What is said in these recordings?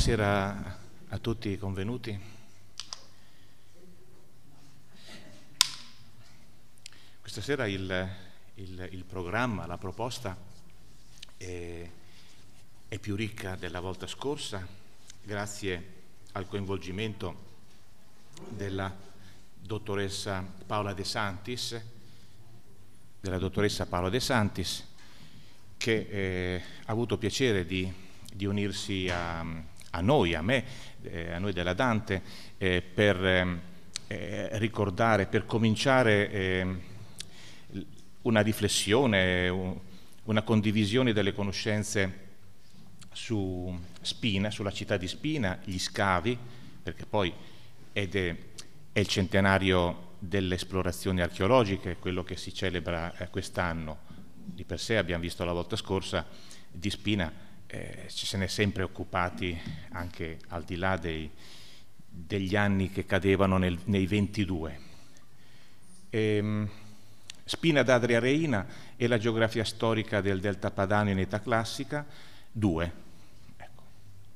buonasera a tutti i convenuti. Questa sera il, il, il programma, la proposta è, è, più ricca della volta scorsa, grazie al coinvolgimento della dottoressa Paola De Santis, della dottoressa Paola De Santis che eh, ha avuto piacere di, di unirsi a, a noi, a me, eh, a noi della Dante, eh, per ehm, eh, ricordare, per cominciare ehm, una riflessione, una condivisione delle conoscenze su Spina, sulla città di Spina, gli scavi, perché poi ed è, è il centenario delle esplorazioni archeologiche, quello che si celebra eh, quest'anno, di per sé abbiamo visto la volta scorsa, di Spina eh, ci se ne è sempre occupati anche al di là dei, degli anni che cadevano nel, nei 22. E, ehm, Spina d'Adria Reina e la geografia storica del Delta Padano in età classica, due, Ecco,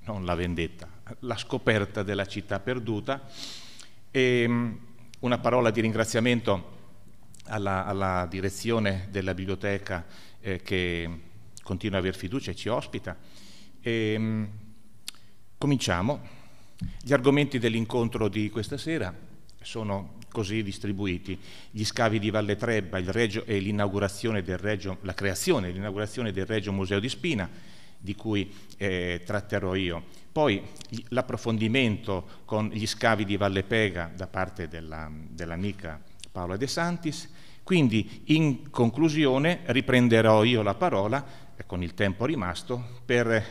non la vendetta, la scoperta della città perduta. E, ehm, una parola di ringraziamento alla, alla direzione della biblioteca eh, che continua a aver fiducia e ci ospita. E, ehm, cominciamo. Gli argomenti dell'incontro di questa sera sono così distribuiti. Gli scavi di Valle Trebba Regio, e Regio, la creazione e l'inaugurazione del Regio Museo di Spina, di cui eh, tratterò io. Poi l'approfondimento con gli scavi di Valle Pega da parte della, dell'amica Paola De Santis. Quindi in conclusione riprenderò io la parola con il tempo rimasto per eh,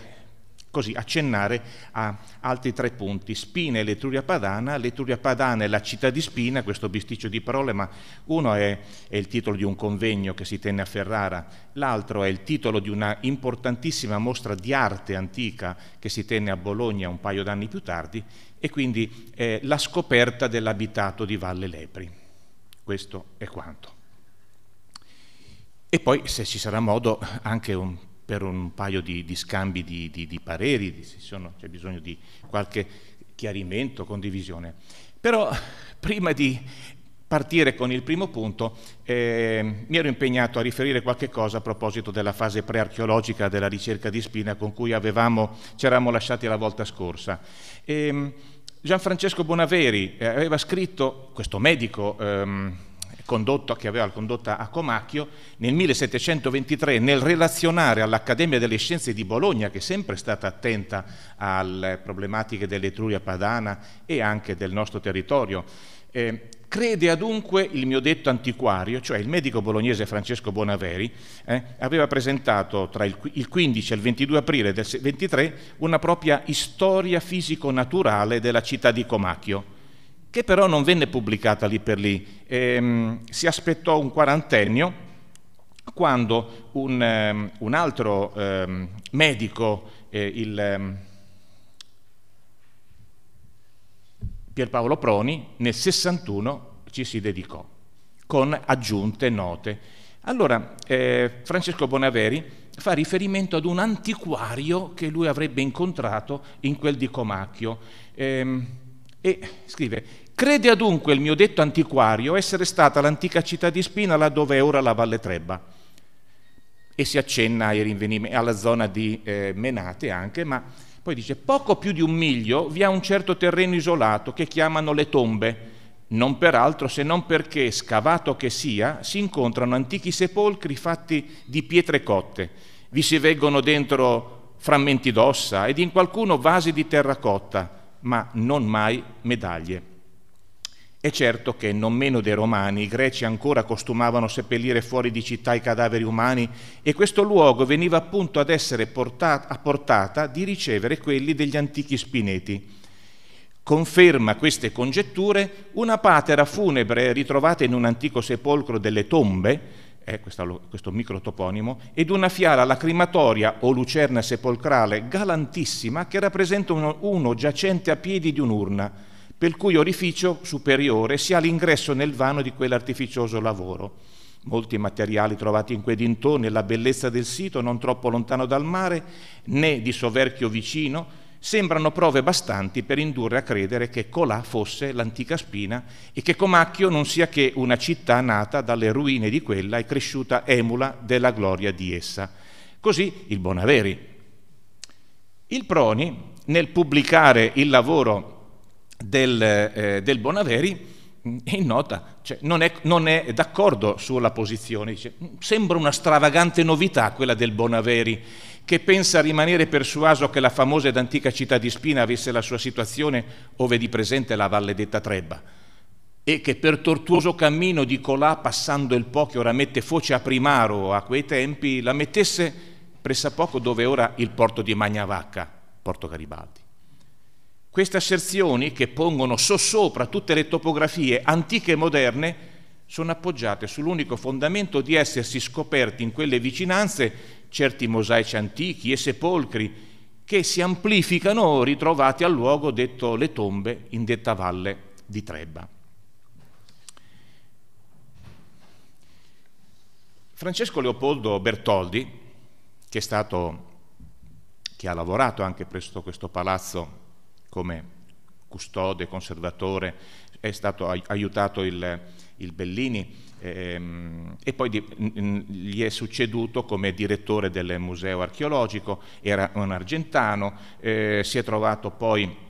così accennare a altri tre punti, Spina e l'Etruria Padana, l'Etruria Padana è la città di Spina, questo bisticcio di parole, ma uno è, è il titolo di un convegno che si tenne a Ferrara, l'altro è il titolo di una importantissima mostra di arte antica che si tenne a Bologna un paio d'anni più tardi, e quindi è eh, la scoperta dell'abitato di Valle Lepri. Questo è quanto. E poi, se ci sarà modo, anche un, per un paio di, di scambi di, di, di pareri, se c'è bisogno di qualche chiarimento, condivisione. Però prima di partire con il primo punto, eh, mi ero impegnato a riferire qualche cosa a proposito della fase prearcheologica della ricerca di spina con cui avevamo, ci eravamo lasciati la volta scorsa. E, ehm, Gianfrancesco Bonaveri eh, aveva scritto, questo medico ehm, condotto, che aveva condotta a Comacchio, nel 1723, nel relazionare all'Accademia delle Scienze di Bologna, che è sempre stata attenta alle problematiche dell'Etruria padana e anche del nostro territorio, eh, Crede adunque il mio detto antiquario, cioè il medico bolognese Francesco Bonaveri, eh, aveva presentato tra il 15 e il 22 aprile del 23 una propria storia fisico-naturale della città di Comacchio che però non venne pubblicata lì per lì. Ehm, si aspettò un quarantennio quando un, ehm, un altro ehm, medico, eh, il, ehm, Pierpaolo Proni, nel 61 ci si dedicò, con aggiunte note. Allora, eh, Francesco Bonaveri fa riferimento ad un antiquario che lui avrebbe incontrato in quel di Comacchio. Eh, e scrive, crede adunque il mio detto antiquario essere stata l'antica città di Spina laddove è ora la Valle Trebba. E si accenna alla zona di eh, Menate anche, ma poi dice, poco più di un miglio vi è un certo terreno isolato che chiamano le tombe, non peraltro se non perché, scavato che sia, si incontrano antichi sepolcri fatti di pietre cotte, vi si veggono dentro frammenti d'ossa ed in qualcuno vasi di terracotta ma non mai medaglie. È certo che, non meno dei romani, i greci ancora costumavano seppellire fuori di città i cadaveri umani e questo luogo veniva appunto ad essere portata, a portata di ricevere quelli degli antichi spineti. Conferma queste congetture una patera funebre ritrovata in un antico sepolcro delle tombe, è questo, questo microtoponimo, ed una fiala lacrimatoria o lucerna sepolcrale galantissima che rappresenta uno, uno giacente a piedi di un'urna, per cui orificio superiore si ha l'ingresso nel vano di quell'artificioso lavoro. Molti materiali trovati in quei dintorni e la bellezza del sito, non troppo lontano dal mare, né di soverchio vicino, sembrano prove bastanti per indurre a credere che Colà fosse l'antica Spina e che Comacchio non sia che una città nata dalle ruine di quella e cresciuta emula della gloria di essa. Così il Bonaveri. Il Proni, nel pubblicare il lavoro del, eh, del Bonaveri, mm, in nota cioè, non, è, non, è, d'accordo sulla posizione, dice, mm, sembra una stravagante novità quella del Bonaveri che pensa rimanere persuaso che la famosa ed antica città di Spina avesse la sua situazione ove di presente la valle detta Trebba, e che per tortuoso cammino di colà, passando il Po che ora mette foce a Primaro a quei tempi, la mettesse pressappoco dove ora il porto di Magnavacca, Porto Garibaldi. Queste asserzioni, che pongono sossopra tutte le topografie antiche e moderne, sono appoggiate sull'unico fondamento di essersi scoperti in quelle vicinanze certi mosaici antichi e sepolcri che si amplificano ritrovati al luogo detto le tombe in detta valle di Trebba. Francesco Leopoldo Bertoldi, che, è stato, che ha lavorato anche presso questo palazzo come custode, conservatore è stato aiutato il, il Bellini ehm, e poi di, gli è succeduto come direttore del museo archeologico, era un argentano, eh, si è trovato poi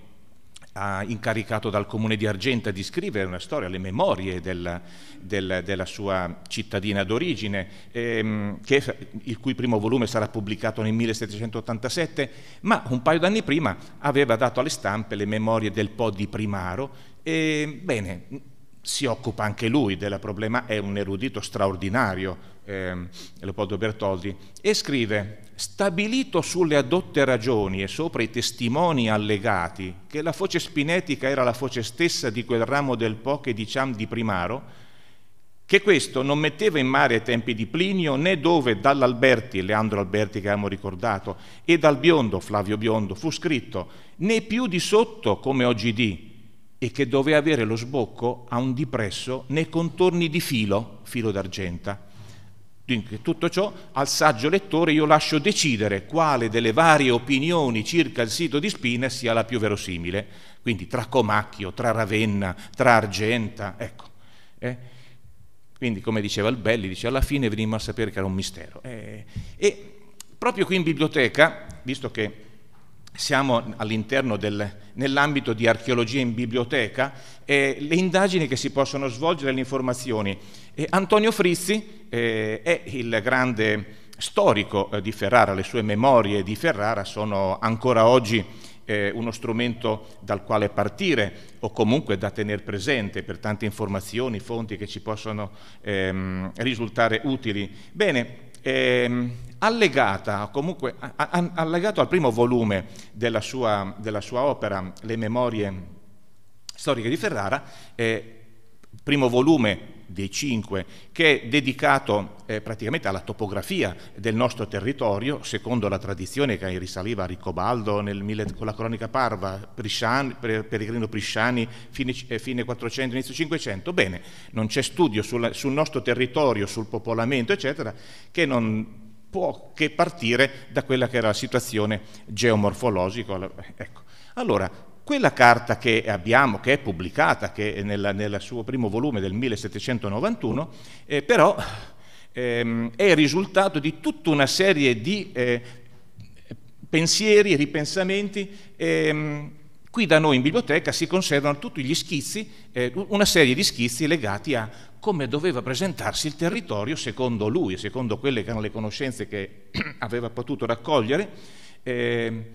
incaricato dal comune di Argenta di scrivere una storia, le memorie della, della, della sua cittadina d'origine, ehm, che, il cui primo volume sarà pubblicato nel 1787, ma un paio d'anni prima aveva dato alle stampe le memorie del Po di Primaro, e, bene, si occupa anche lui del problema, è un erudito straordinario, eh, Leopoldo Bertoldi, e scrive, stabilito sulle adotte ragioni e sopra i testimoni allegati che la foce spinetica era la foce stessa di quel ramo del Po che diciamo di Primaro, che questo non metteva in mare ai tempi di Plinio né dove dall'Alberti, Leandro Alberti che abbiamo ricordato, e dal Biondo, Flavio Biondo, fu scritto, né più di sotto come oggi di, e che doveva avere lo sbocco a un dipresso nei contorni di filo, filo d'argenta. Dunque, tutto ciò al saggio lettore io lascio decidere quale delle varie opinioni circa il sito di Spina sia la più verosimile, quindi tra Comacchio, tra Ravenna, tra Argenta, ecco. Eh? Quindi, come diceva il Belli, dice, alla fine venimmo a sapere che era un mistero. Eh, e proprio qui in biblioteca, visto che siamo all'interno del, nell'ambito di archeologia in biblioteca e le indagini che si possono svolgere, le informazioni. E Antonio Frizzi eh, è il grande storico eh, di Ferrara, le sue memorie di Ferrara sono ancora oggi eh, uno strumento dal quale partire o comunque da tenere presente per tante informazioni, fonti che ci possono ehm, risultare utili. Bene, eh, allegata, comunque a, a, allegato al primo volume della sua, della sua, opera, Le memorie storiche di Ferrara, eh, primo volume dei cinque, che è dedicato eh, praticamente alla topografia del nostro territorio, secondo la tradizione che risaliva a Riccobaldo nel, con la cronica parva, Prisciani, Peregrino Prisciani, fine, eh, fine 400, inizio 500. Bene, non c'è studio sulla, sul nostro territorio, sul popolamento, eccetera, che non può che partire da quella che era la situazione geomorfologica. Ecco. Allora, quella carta che abbiamo, che è pubblicata, nel suo primo volume del 1791, eh, però ehm, è il risultato di tutta una serie di eh, pensieri e ripensamenti. Ehm, qui da noi in biblioteca si conservano tutti gli schizzi, eh, una serie di schizzi legati a come doveva presentarsi il territorio secondo lui, secondo quelle che erano le conoscenze che aveva potuto raccogliere. Eh,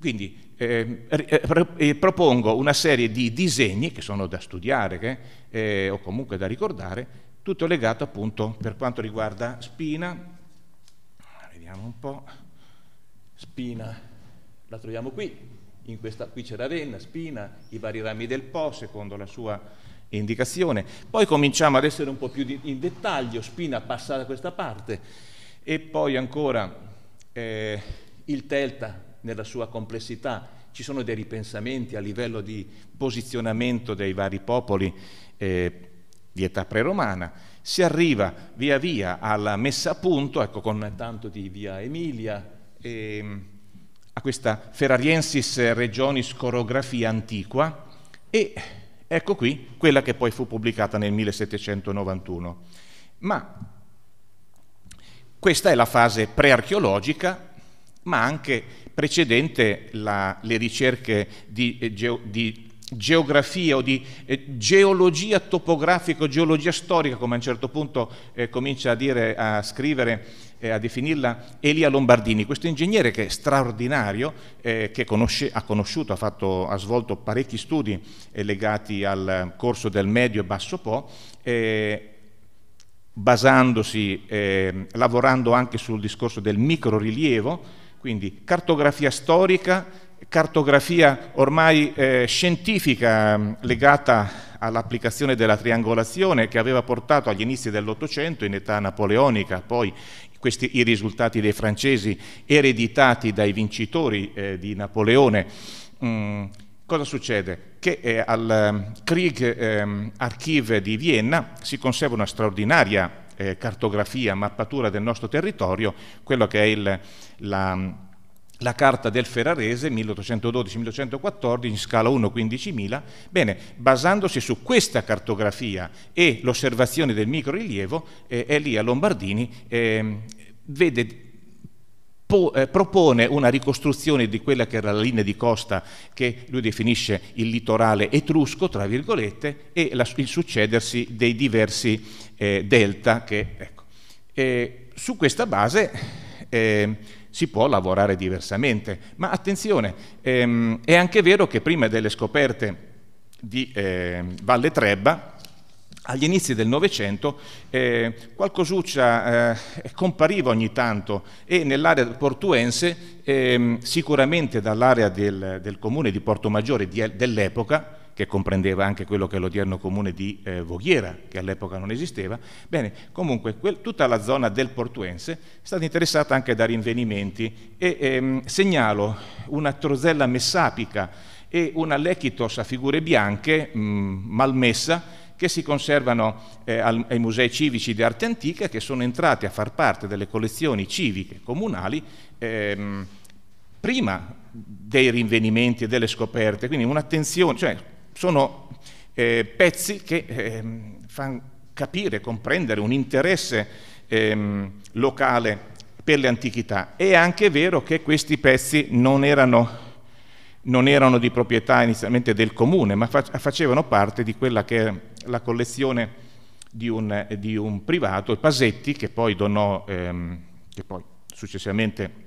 quindi eh, eh, eh, propongo una serie di disegni che sono da studiare eh, o comunque da ricordare, tutto legato appunto per quanto riguarda Spina, vediamo un po', Spina la troviamo qui, in questa, qui c'è venna, Spina, i vari rami del Po secondo la sua indicazione, poi cominciamo ad essere un po' più di, in dettaglio, Spina passa da questa parte e poi ancora eh, il delta nella sua complessità, ci sono dei ripensamenti a livello di posizionamento dei vari popoli eh, di età preromana, si arriva via via alla messa a punto, ecco con tanto di via Emilia, e, ehm, a questa Ferrariensis Regionis Corografia Antiqua e ecco qui quella che poi fu pubblicata nel 1791. Ma questa è la fase prearcheologica, ma anche precedente la, le ricerche di, eh, geo, di, geografia o di eh, geologia topografica, geologia storica, come a un certo punto eh, comincia a, dire, a scrivere eh, a definirla Elia Lombardini, questo ingegnere che è straordinario, eh, che conosce, ha conosciuto, ha, fatto, ha, svolto parecchi studi eh, legati al corso del medio e basso Po, eh, basandosi, ehm, lavorando anche sul discorso del microrelievo, quindi cartografia storica, cartografia ormai eh, scientifica mm, legata all'applicazione della triangolazione che aveva portato agli inizi dell'Ottocento, in età napoleonica, poi questi, i risultati dei francesi ereditati dai vincitori eh, di Napoleone. Mm, cosa succede? Che eh, al mm, Krieg ehm, Archive di Vienna si conserva una straordinaria eh, cartografia, mappatura del nostro territorio, quello che è il, la, la carta del Ferrarese 1812-1814 in scala 1 15000. Bene, basandosi su questa cartografia e l'osservazione del microrilievo, eh, Elia Lombardini eh, vede eh, propone una ricostruzione di quella che era la linea di costa che lui definisce il litorale etrusco, tra virgolette, e la, il succedersi dei diversi eh, delta che, ecco. eh, su questa base ehm, si può lavorare diversamente, ma attenzione, ehm, è anche vero che prima delle scoperte di ehm, Valle Trebba, agli inizi del Novecento eh, qualcosuccia eh, compariva ogni tanto e nell'area portuense, eh, sicuramente dall'area del, del, comune di Porto Maggiore dell'epoca, che comprendeva anche quello che è l'odierno comune di eh, Voghiera, che all'epoca non esisteva. Bene, comunque quel, tutta la zona del Portuense è stata interessata anche da rinvenimenti e ehm, segnalo una torzella messapica e una lechitos a figure bianche, mh, mm, malmessa, che si conservano eh, al, ai musei civici di arte antica che sono entrati a far parte delle collezioni civiche comunali ehm, prima dei rinvenimenti e delle scoperte. Quindi un'attenzione, cioè sono eh, pezzi che ehm, fanno capire, comprendere un interesse ehm, locale per le antichità. È anche vero che questi pezzi non erano non erano di proprietà inizialmente del comune, ma facevano parte di quella che è la collezione di un, di un privato, il Pasetti, che poi, donò, ehm, che poi successivamente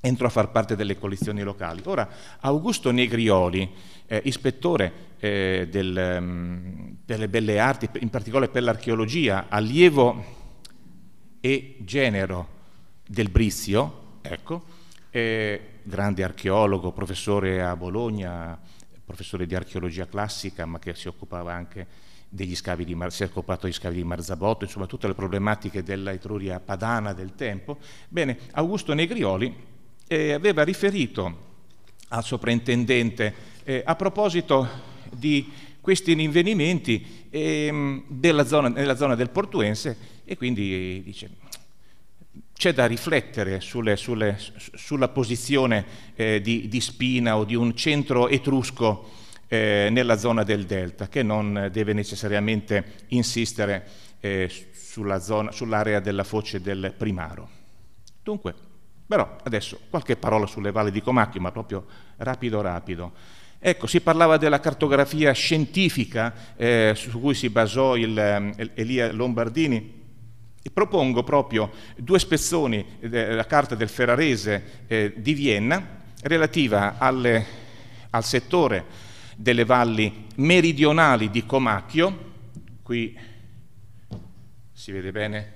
entrò a far parte delle collezioni locali. Ora, Augusto Negrioli, eh, ispettore eh, del, um, ehm, per le belle arti, in particolare per l'archeologia, allievo e genero del Brizio, ecco, eh, grande archeologo, professore a Bologna, professore di archeologia classica, ma che si occupava anche degli scavi di, Mar- si è occupato degli scavi di Marzabotto, insomma tutte le problematiche della Etruria padana del tempo. Bene, Augusto Negrioli eh, aveva riferito al soprintendente eh, a proposito di questi rinvenimenti ehm, della zona, nella zona del Portuense e quindi dice c'è da riflettere sulle, sulle, sulla posizione eh, di, di, Spina o di un centro etrusco eh, nella zona del delta, che non deve necessariamente insistere eh, sulla zona, sull'area della foce del Primaro. Dunque, però adesso qualche parola sulle valli di Comacchio, ma proprio rapido rapido. Ecco, si parlava della cartografia scientifica eh, su cui si basò il, il, ehm, Elia Lombardini, e propongo proprio due spezzoni della eh, carta del Ferrarese eh, di Vienna relativa alle, al settore delle valli meridionali di Comacchio, qui si vede bene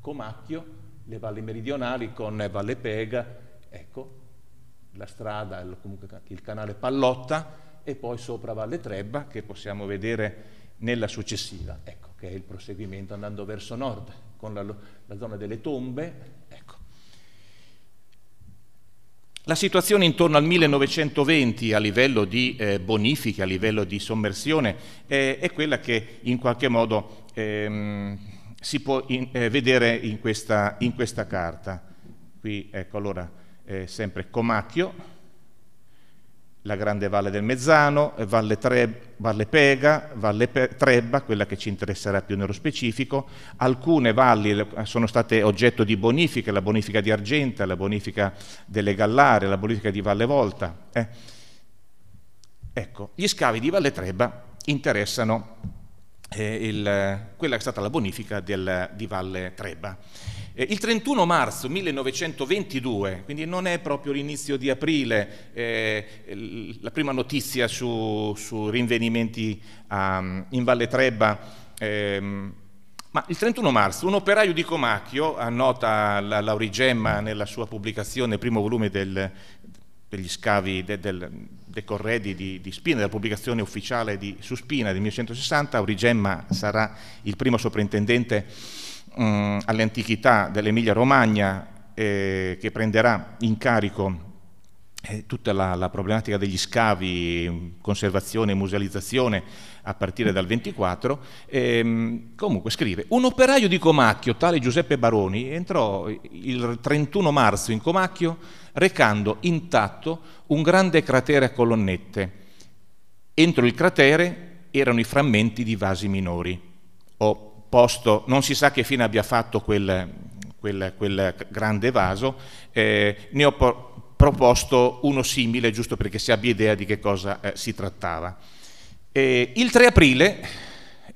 Comacchio, le valli meridionali con Valle Pega, ecco, la strada, il, comunque, il canale Pallotta e poi sopra Valle Trebba che possiamo vedere nella successiva. Ecco che è il proseguimento andando verso nord, con la, la zona delle tombe. Ecco. La situazione intorno al 1920 a livello di eh, bonifiche, a livello di sommersione, eh, è quella che in qualche modo ehm, si può in, eh, vedere in questa, in questa, carta. Qui, ecco, allora, eh, sempre Comacchio, la grande valle del Mezzano, Valle, Treb valle Pega, Valle Pe Trebba, quella che ci interesserà più nello specifico. Alcune valli eh, sono state oggetto di bonifiche, la bonifica di Argenta, la bonifica delle Gallare, la bonifica di Valle Volta. Eh. Ecco, gli scavi di Valle Trebba interessano eh, il, quella che è stata la bonifica del, di Valle Trebba. Eh, il 31 marzo 1922, quindi non è proprio l'inizio di aprile, eh, la prima notizia su, su rinvenimenti um, in Valle Trebba, ehm, ma il 31 marzo un operaio di Comacchio, annota la Laurigemma nella sua pubblicazione, primo volume del, degli scavi de, del, dei corredi di, di, Spina, della pubblicazione ufficiale di, su Spina del 1960, Aurigemma sarà il primo soprintendente mh, all'antichità dell'Emilia Romagna eh, che prenderà in carico eh, tutta la, la, problematica degli scavi, conservazione e musealizzazione a partire dal 24, ehm, comunque scrive, un operaio di Comacchio, tale Giuseppe Baroni, entrò il 31 marzo in Comacchio recando intatto un grande cratere a colonnette. Entro il cratere erano i frammenti di vasi minori o posto, non si sa che fine abbia fatto quel, quel, quel grande vaso, eh, ne ho proposto uno simile giusto perché si abbia idea di che cosa eh, si trattava. Eh, il 3 aprile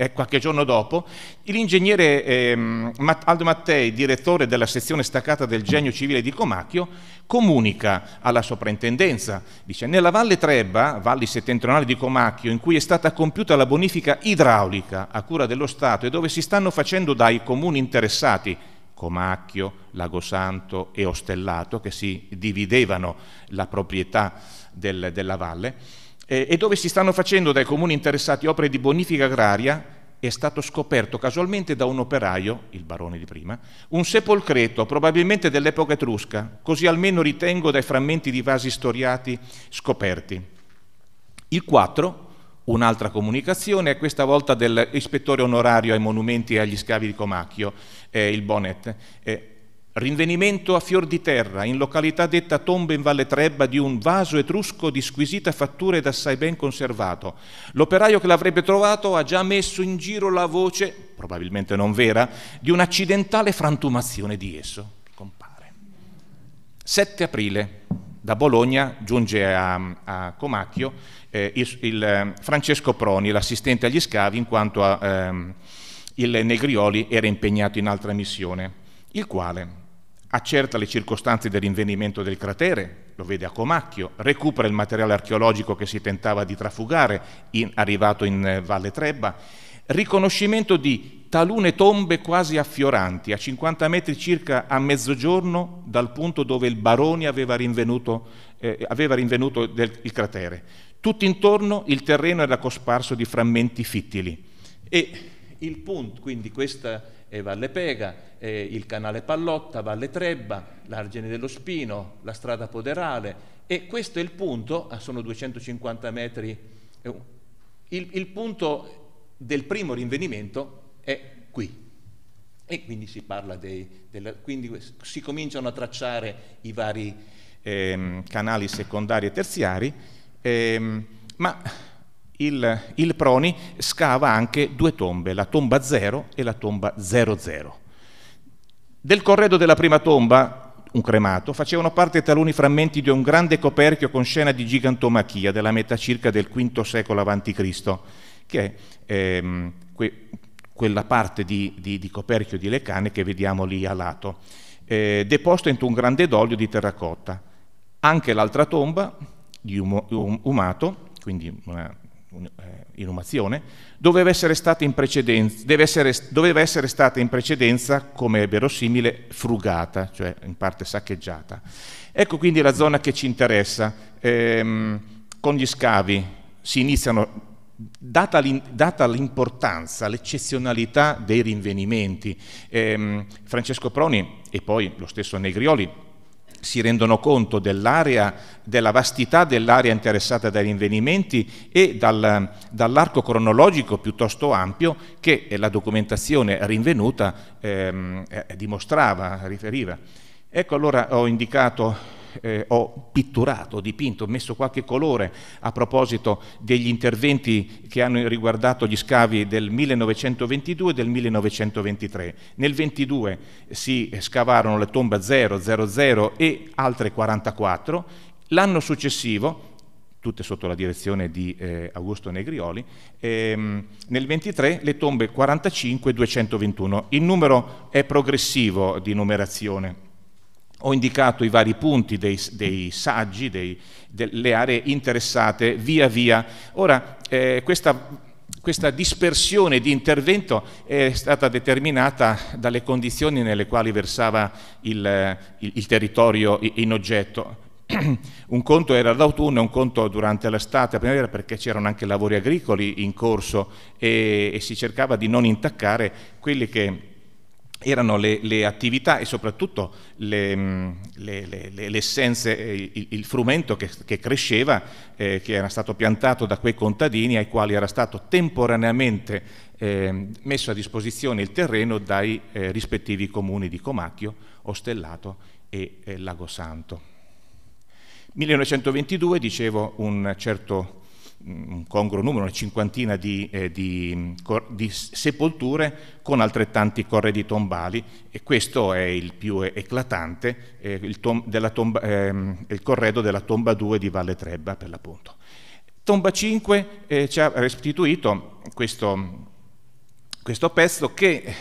eh, qualche giorno dopo, l'ingegnere eh, Aldo Mattei, direttore della sezione staccata del Genio Civile di Comacchio, comunica alla soprintendenza, dice nella Valle Trebba, valli settentrionali di Comacchio, in cui è stata compiuta la bonifica idraulica a cura dello Stato e dove si stanno facendo dai comuni interessati Comacchio, Lagosanto e Ostellato, che si dividevano la proprietà del, della valle, eh, e dove si stanno facendo dai comuni interessati opere di bonifica agraria, è stato scoperto casualmente da un operaio, il barone di prima, un sepolcreto, probabilmente dell'epoca etrusca, così almeno ritengo dai frammenti di vasi storiati scoperti. Il 4, Un'altra comunicazione è questa volta dell'ispettore onorario ai monumenti e agli scavi di Comacchio, eh, il Bonet. Eh, rinvenimento a fior di terra, in località detta Tombe in Valle Trebba, di un vaso etrusco di squisita fattura ed assai ben conservato. L'operaio che l'avrebbe trovato ha già messo in giro la voce, probabilmente non vera, di un'accidentale frantumazione di esso. Compare. 7 aprile, da Bologna giunge a, a Comacchio eh, il, il, eh, Francesco Proni, l'assistente agli scavi, in quanto eh, il Negrioli era impegnato in altra missione, il quale accerta le circostanze del rinvenimento del cratere, lo vede a Comacchio, recupera il materiale archeologico che si tentava di trafugare, in, arrivato in eh, Valle Trebba, riconoscimento di talune tombe quasi affioranti, a 50 metri circa a mezzogiorno dal punto dove il Baroni aveva rinvenuto, eh, aveva rinvenuto del, il cratere. Tutto intorno il terreno era cosparso di frammenti fittili e il punto, quindi questa e eh, Valle Pega, e eh, il canale Pallotta, Valle Trebba, l'Argine dello Spino, la strada Poderale e questo è il punto, ah, sono 250 metri, eh, il, il punto del primo rinvenimento è qui. E quindi si parla dei, della, quindi si cominciano a tracciare i vari ehm, canali secondari e terziari, ehm, ma il, il, Proni scava anche due tombe, la tomba 0 e la tomba 00. Del corredo della prima tomba, un cremato, facevano parte taluni frammenti di un grande coperchio con scena di gigantomachia della metà circa del V secolo a.C., che è ehm, que quella parte di, di, di, coperchio di Lecane che vediamo lì a lato, eh, deposto in un grande doglio di terracotta. Anche l'altra tomba, di um umato, quindi una eh, inumazione, doveva essere stata in precedenza, essere, doveva essere stata in precedenza, come è verosimile, frugata, cioè in parte saccheggiata. Ecco quindi la zona che ci interessa. Ehm, con gli scavi si iniziano, data, l'importanza, l'eccezionalità dei rinvenimenti, ehm, Francesco Proni e poi lo stesso Negrioli si rendono conto dell'area, della vastità dell'area interessata dai rinvenimenti e dal, dall'arco cronologico piuttosto ampio che la documentazione rinvenuta ehm, eh, dimostrava, riferiva. Ecco allora ho indicato eh, ho pitturato, dipinto, messo qualche colore a proposito degli interventi che hanno riguardato gli scavi del 1922 e del 1923. Nel 22 si scavarono le tombe 000 e altre 44. L'anno successivo tutte sotto la direzione di eh, Augusto Negrioli, ehm, nel 23 le tombe 45 e 221. Il numero è progressivo di numerazione ho indicato i vari punti dei, dei saggi, dei, delle aree interessate, via via. Ora, eh, questa questa dispersione di intervento è stata determinata dalle condizioni nelle quali versava il, il, il territorio in oggetto. Un conto era d'autunno, un conto durante l'estate, primavera, perché c'erano anche lavori agricoli in corso e, e si cercava di non intaccare quelli che erano le, le, attività e soprattutto le, mm, le, le essenze, eh, il, il, frumento che, che cresceva, eh, che era stato piantato da quei contadini ai quali era stato temporaneamente eh, messo a disposizione il terreno dai eh, rispettivi comuni di Comacchio, Ostellato e eh, Lagosanto. 1922, dicevo, un certo un congruo numero, una cinquantina di, eh, di, mm, di, sepolture con altrettanti corredi tombali e questo è il più eclatante, eh, il, tomba, ehm, il, corredo della tomba 2 di Valle Trebba per l'appunto. Tomba 5 eh, ci ha restituito questo, questo pezzo che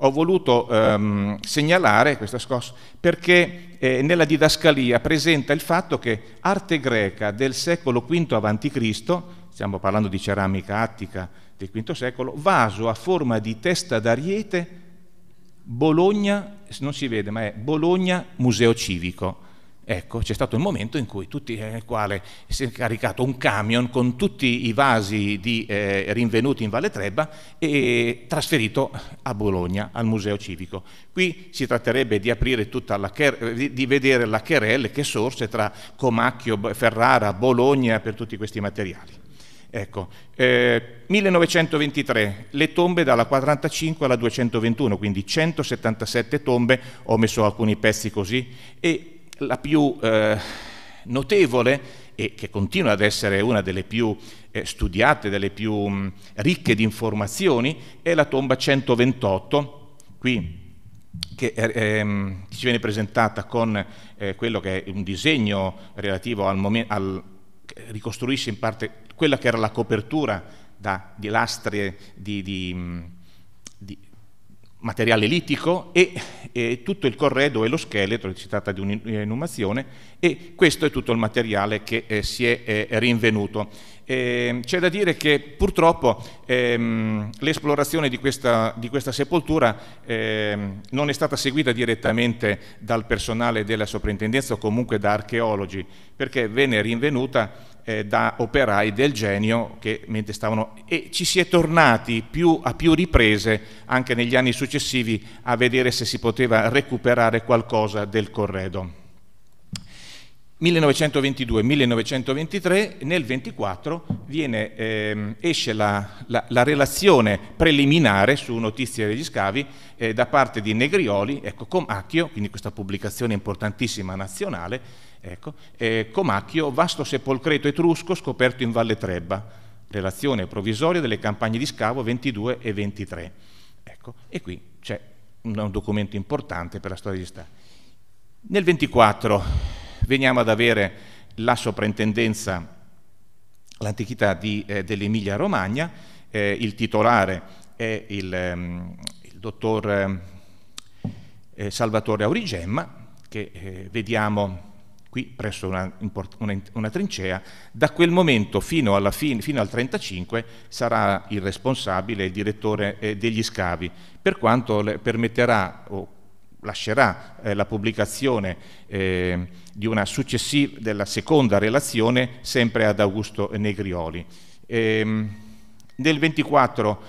ho voluto ehm, segnalare questa scossa perché eh, nella didascalia presenta il fatto che arte greca del secolo V a.C., stiamo parlando di ceramica attica del V secolo, vaso a forma di testa d'ariete, Bologna, non si vede ma è Bologna Museo Civico. Ecco, c'è stato il momento in cui tutti, eh, nel quale si è caricato un camion con tutti i vasi di, eh, rinvenuti in Valle Trebba e trasferito a Bologna, al Museo Civico. Qui si tratterebbe di, la, di vedere la querelle che sorse tra Comacchio, Ferrara, Bologna per tutti questi materiali. Ecco, eh, 1923, le tombe dalla 45 alla 221, quindi 177 tombe, ho messo alcuni pezzi così, e la più eh, notevole e che continua ad essere una delle più eh, studiate, delle più mh, mm, ricche di informazioni, è la tomba 128, qui che, eh, ehm, ci viene presentata con eh, quello che è un disegno relativo al momento, eh, ricostruisce in parte quella che era la copertura da, di lastre di, di, mm, di materiale litico e, e, tutto il corredo e lo scheletro, si tratta di un'inumazione, e questo è tutto il materiale che eh, si è eh, rinvenuto. Eh, c'è da dire che purtroppo ehm, l'esplorazione di questa, di questa sepoltura ehm, non è stata seguita direttamente dal personale della soprintendenza o comunque da archeologi, perché venne rinvenuta eh, da operai del genio che mentre stavano e ci si è tornati più, a più riprese anche negli anni successivi a vedere se si poteva recuperare qualcosa del corredo. 1922-1923, nel 24 viene, eh, esce la, la, la, relazione preliminare su notizie degli scavi eh, da parte di Negrioli, ecco, Comacchio, quindi questa pubblicazione importantissima nazionale, Ecco. Eh, Comacchio, vasto sepolcreto etrusco scoperto in Valle Trebba, relazione provvisoria delle campagne di scavo 22 e 23. Ecco. E qui c'è un documento importante per la storia di Stato. Nel 24 veniamo ad avere la soprintendenza, l'antichità eh, dell'Emilia Romagna, eh, il titolare è il, ehm, il dottor ehm, eh, Salvatore Aurigemma, che eh, vediamo qui presso una, una, una trincea, da quel momento fino, fine, fino al 1935 sarà il responsabile, il direttore eh, degli scavi, per quanto permetterà o lascerà eh, la pubblicazione eh, della seconda relazione sempre ad Augusto Negrioli. Ehm, nel 24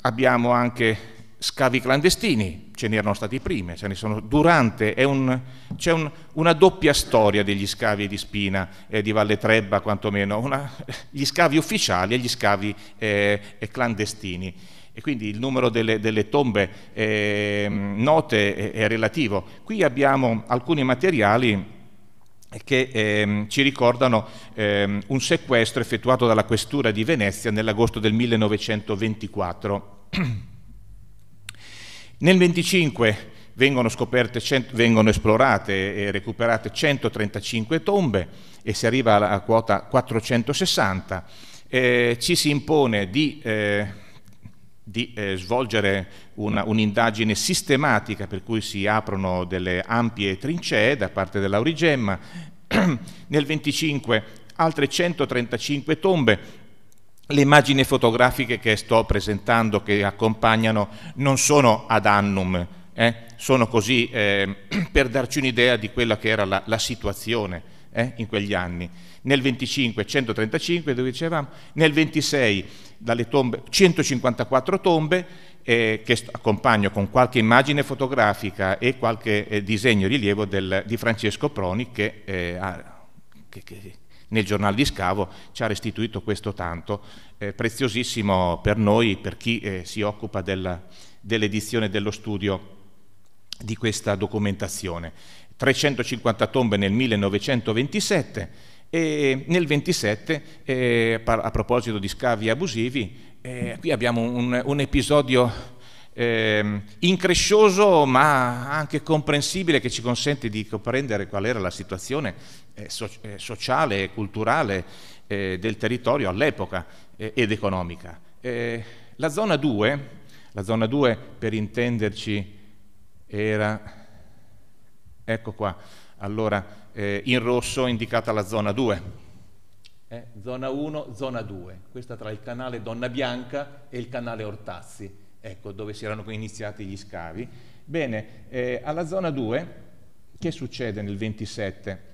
abbiamo anche scavi clandestini, ce n'erano stati prima, ce ne sono durante, un, c'è un, una doppia storia degli scavi di Spina, eh, di Valle Trebba quantomeno, una, gli scavi ufficiali e gli scavi eh, clandestini. E quindi il numero delle, delle tombe eh, note è, è, relativo. Qui abbiamo alcuni materiali che ehm, ci ricordano ehm, un sequestro effettuato dalla Questura di Venezia nell'agosto del 1924. Nel 25 vengono, scoperte, vengono esplorate e recuperate 135 tombe e si arriva alla quota 460. Eh, ci si impone di, eh, di eh, svolgere un'indagine sistematica per cui si aprono delle ampie trincee da parte dell'Aurigemma. Nel 25 altre 135 tombe le immagini fotografiche che sto presentando, che accompagnano, non sono ad annum, eh? sono così eh, per darci un'idea di quella che era la, la situazione eh, in quegli anni. Nel 25, 135, dove dicevamo, nel 26, dalle tombe, 154 tombe, eh, che accompagno con qualche immagine fotografica e qualche eh, disegno rilievo del, di Francesco Proni che, eh, ha, che, che nel giornale di scavo ci ha restituito questo tanto, eh, preziosissimo per noi, per chi eh, si occupa del, dell'edizione dello studio di questa documentazione. 350 tombe nel 1927 e nel 27, eh, a proposito di scavi abusivi, eh, qui abbiamo un, un episodio eh, increscioso ma anche comprensibile che ci consente di comprendere qual era la situazione eh, so- eh, sociale e culturale eh, del territorio all'epoca eh, ed economica. Eh, la zona 2, la zona 2 per intenderci era, ecco qua, allora in rosso è indicata la zona 2. zona 1, zona 2, questa tra il canale Donna Bianca e il canale Ortazzi ecco, dove si erano iniziati gli scavi. Bene, eh, alla zona 2, che succede nel 27?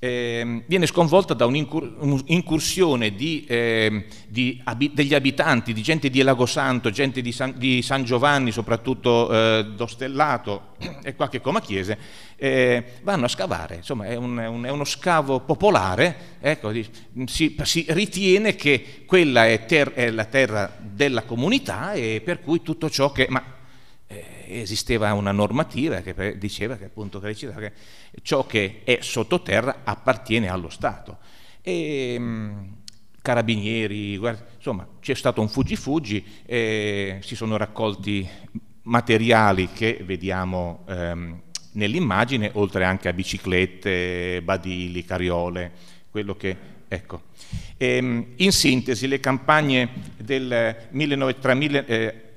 eh, viene sconvolta da un'incursione di, eh, di ab degli abitanti, di gente di Lago Santo, gente di San, di San Giovanni, soprattutto eh, d'Ostellato e qualche comachiese, eh, vanno a scavare, insomma è, un, un, è uno scavo popolare, ecco, si, si, ritiene che quella è, ter è la terra della comunità e per cui tutto ciò che... Ma, esisteva una normativa che diceva che, appunto, che ciò che è sottoterra appartiene allo Stato. E, mm, carabinieri, guarda, insomma c'è stato un fuggi-fuggi, eh, si sono raccolti materiali che vediamo ehm, nell'immagine, oltre anche a biciclette, badili, cariole, quello che... Ecco. E, ehm, in sintesi, le campagne del 19, tra, eh,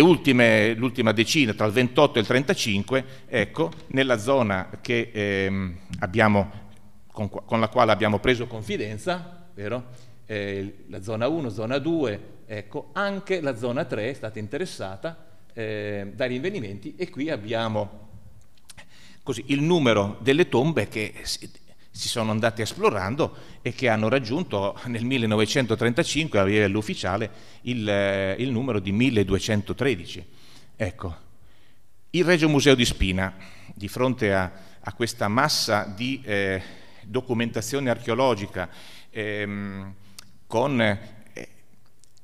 ultime, l'ultima decina, tra il 28 e il 35, ecco, nella zona che, ehm, abbiamo, con, con, la quale abbiamo preso confidenza, eh, la zona 1, zona 2, ecco, anche la zona 3 è stata interessata eh, dai rinvenimenti e qui abbiamo così, il numero delle tombe che si sono andati esplorando e che hanno raggiunto nel 1935, a livello ufficiale, il, eh, il numero di 1213. Ecco, il Regio Museo di Spina, di fronte a, a questa massa di eh, documentazione archeologica ehm, con eh,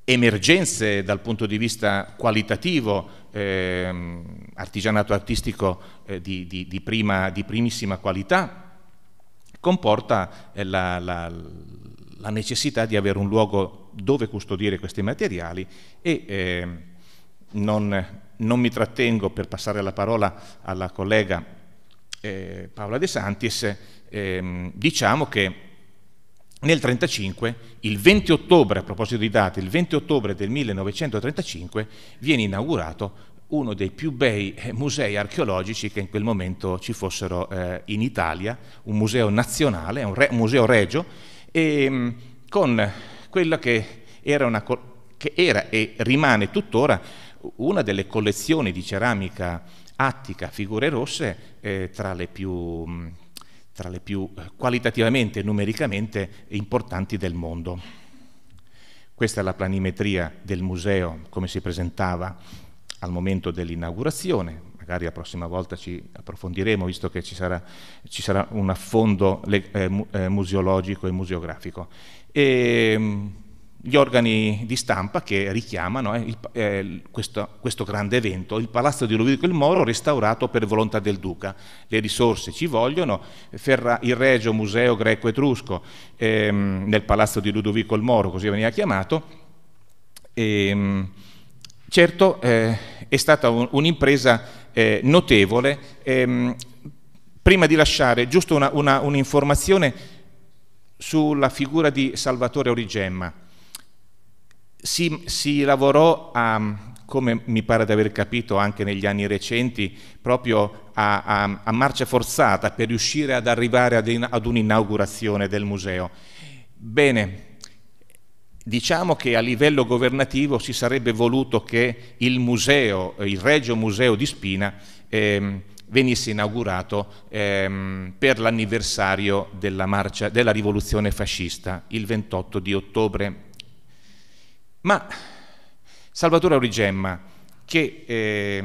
emergenze dal punto di vista qualitativo, ehm, artigianato artistico eh, di, di, di, prima, di primissima qualità, comporta eh, la, la, la, necessità di avere un luogo dove custodire questi materiali e eh, non, non, mi trattengo per passare la parola alla collega eh, Paola De Santis, eh, diciamo che nel 1935, il 20 ottobre, a proposito di date, il 20 ottobre del 1935 viene inaugurato uno dei più bei eh, musei archeologici che in quel momento ci fossero eh, in Italia, un museo nazionale, un, re, un museo regio, e, mm, con quella che era, una, che era, e rimane tuttora una delle collezioni di ceramica attica, figure rosse, eh, tra le più... Mm, tra le più eh, qualitativamente e numericamente importanti del mondo. Questa è la planimetria del museo, come si presentava al momento dell'inaugurazione, magari la prossima volta ci approfondiremo visto che ci sarà, ci sarà un affondo eh, eh, museologico e museografico. E, ehm, gli organi di stampa che richiamano eh, il, eh, questo, questo, grande evento, il palazzo di Ludovico il Moro restaurato per volontà del Duca. Le risorse ci vogliono, Ferra, il Regio Museo Greco-Etrusco ehm, nel palazzo di Ludovico il Moro, così veniva chiamato, ehm, Certo eh, è stata un'impresa eh, notevole. Ehm, prima di lasciare giusto un'informazione sulla figura di Salvatore Origemma. Si, si lavorò, a, come mi pare di aver capito anche negli anni recenti, proprio a, a, a marcia forzata per riuscire ad arrivare ad, ad un'inaugurazione del museo. Bene, Diciamo che a livello governativo si sarebbe voluto che il museo, eh, il Regio Museo di Spina, ehm, venisse inaugurato ehm, per l'anniversario della, marcia, della rivoluzione fascista, il 28 di ottobre. Ma Salvatore Aurigemma, che eh,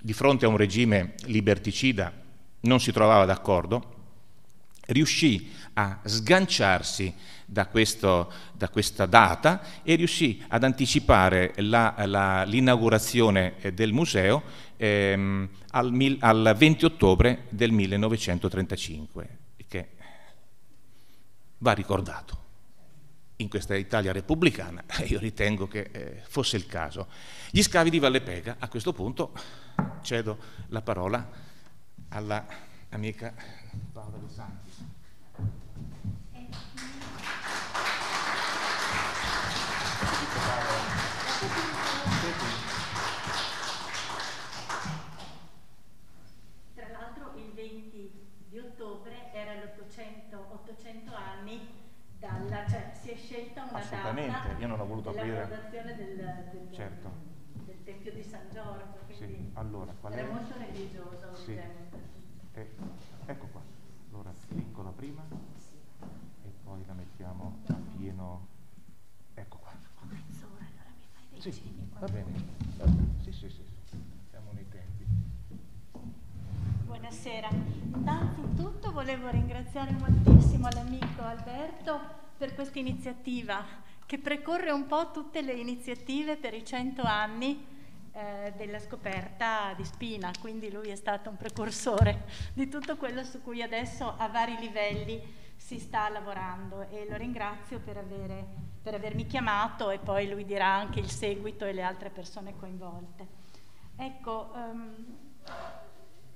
di fronte a un regime liberticida non si trovava d'accordo, riuscì a sganciarsi da, questo, da questa data e riuscì ad anticipare l'inaugurazione eh, del museo ehm, al, mil, al 20 ottobre del 1935, che va ricordato in questa Italia repubblicana, io ritengo che eh, fosse il caso. Gli scavi di Valle Pega, a questo punto cedo la parola alla amica Paola De Santi. la Assolutamente, data io non ho voluto aprire. Del, del, certo. del Tempio di San Giorgio, sì. allora, qual è? molto religioso. Sì. Eh, ecco qua, allora piccola prima e poi la mettiamo a pieno, ecco qua. sì, va bene. Sì, sì, sì, sì, siamo nei tempi. Buonasera, innanzitutto volevo ringraziare moltissimo l'amico Alberto per questa iniziativa che precorre un po' tutte le iniziative per i 100 anni eh, della scoperta di Spina, quindi lui è stato un precursore di tutto quello su cui adesso a vari livelli si sta lavorando e lo ringrazio per, avere, per avermi chiamato e poi lui dirà anche il seguito e le altre persone coinvolte. Ecco, um,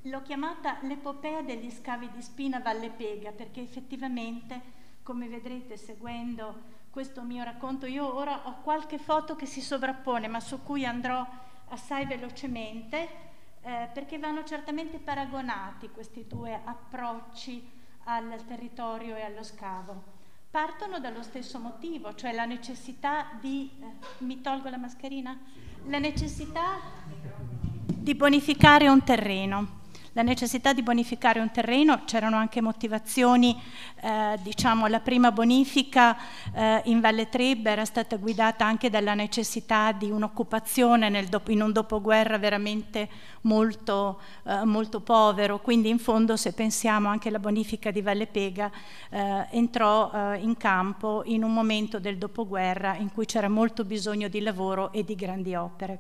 l'ho chiamata l'epopea degli scavi di Spina Valle Pega perché effettivamente come vedrete seguendo questo mio racconto. Io ora ho qualche foto che si sovrappone, ma su cui andrò assai velocemente, eh, perché vanno certamente paragonati questi due approcci al territorio e allo scavo. Partono dallo stesso motivo, cioè la necessità di... Eh, mi tolgo la mascherina? La necessità di bonificare un terreno la necessità di bonificare un terreno, c'erano anche motivazioni, eh, diciamo la prima bonifica eh, in Valle Trebbe era stata guidata anche dalla necessità di un'occupazione in un dopoguerra veramente molto, eh, molto, povero, quindi in fondo se pensiamo anche alla bonifica di Valle Pega eh, entrò eh, in campo in un momento del dopoguerra in cui c'era molto bisogno di lavoro e di grandi opere.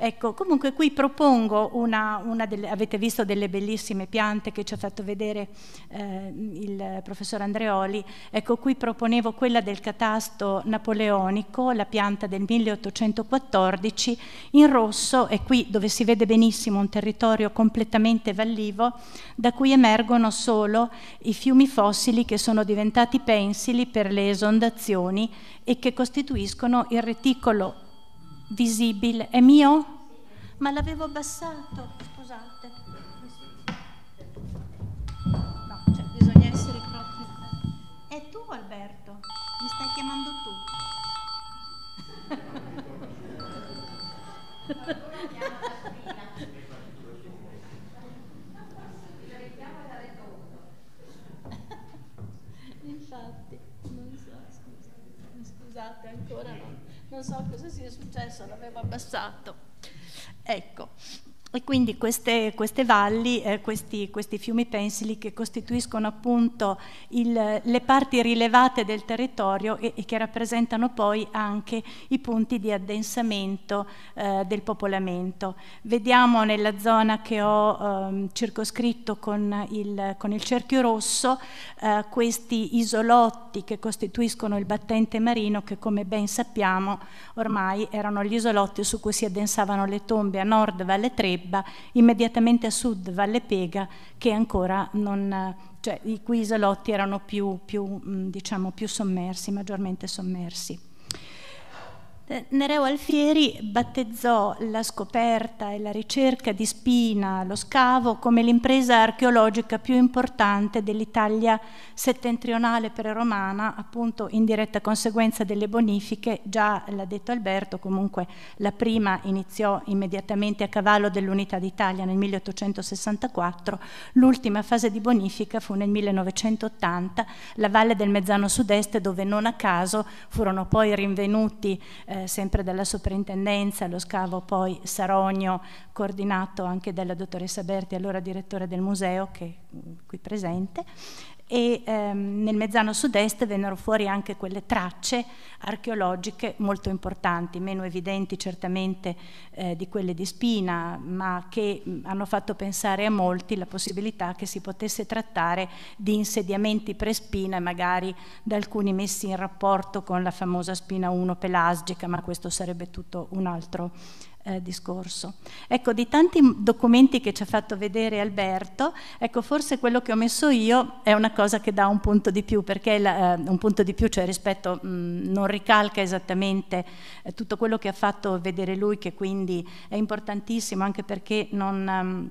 Ecco, comunque qui propongo una, una delle, avete visto delle bellissime piante che ci ha fatto vedere eh, il professor Andreoli, ecco qui proponevo quella del catasto napoleonico, la pianta del 1814, in rosso è qui dove si vede benissimo un territorio completamente vallivo, da cui emergono solo i fiumi fossili che sono diventati pensili per le esondazioni e che costituiscono il reticolo visibile. È mio? Ma l'avevo abbassato, scusate. No, cioè bisogna essere proprio... È tu Alberto, mi stai chiamando tu. non so cosa sia successo, l'avevo abbassato. Ecco, e quindi queste, queste valli, eh, questi, questi, fiumi pensili che costituiscono appunto il, le parti rilevate del territorio e, e, che rappresentano poi anche i punti di addensamento eh, del popolamento. Vediamo nella zona che ho ehm, circoscritto con il, con il, cerchio rosso eh, questi isolotti che costituiscono il battente marino che come ben sappiamo ormai erano gli isolotti su cui si addensavano le tombe a nord Valle Trebbi Nebba, immediatamente a sud Valle Pega, che ancora non, cioè, i cui isolotti erano più, più, mm, diciamo, più sommersi, maggiormente sommersi. Nereo Alfieri battezzò la scoperta e la ricerca di spina, lo scavo, come l'impresa archeologica più importante dell'Italia settentrionale preromana, appunto in diretta conseguenza delle bonifiche, già l'ha detto Alberto, comunque la prima iniziò immediatamente a cavallo dell'Unità d'Italia nel 1864, l'ultima fase di bonifica fu nel 1980, la valle del Mezzano Sud-Est dove non a caso furono poi rinvenuti eh, eh, sempre dalla soprintendenza, lo scavo poi Sarogno, coordinato anche dalla dottoressa Berti, allora direttore del museo che mm, qui presente, e ehm, nel mezzano sud-est vennero fuori anche quelle tracce archeologiche molto importanti, meno evidenti certamente eh, di quelle di Spina, ma che mh, mm, hanno fatto pensare a molti la possibilità che si potesse trattare di insediamenti pre-Spina e magari da alcuni messi in rapporto con la famosa Spina 1 pelasgica, ma questo sarebbe tutto un altro eh, discorso. Ecco, di tanti documenti che ci ha fatto vedere Alberto, ecco, forse quello che ho messo io è una cosa che dà un punto di più, perché la, eh, un punto di più, cioè rispetto, mh, mm, non ricalca esattamente eh, tutto quello che ha fatto vedere lui, che quindi è importantissimo anche perché non... Mh, ehm,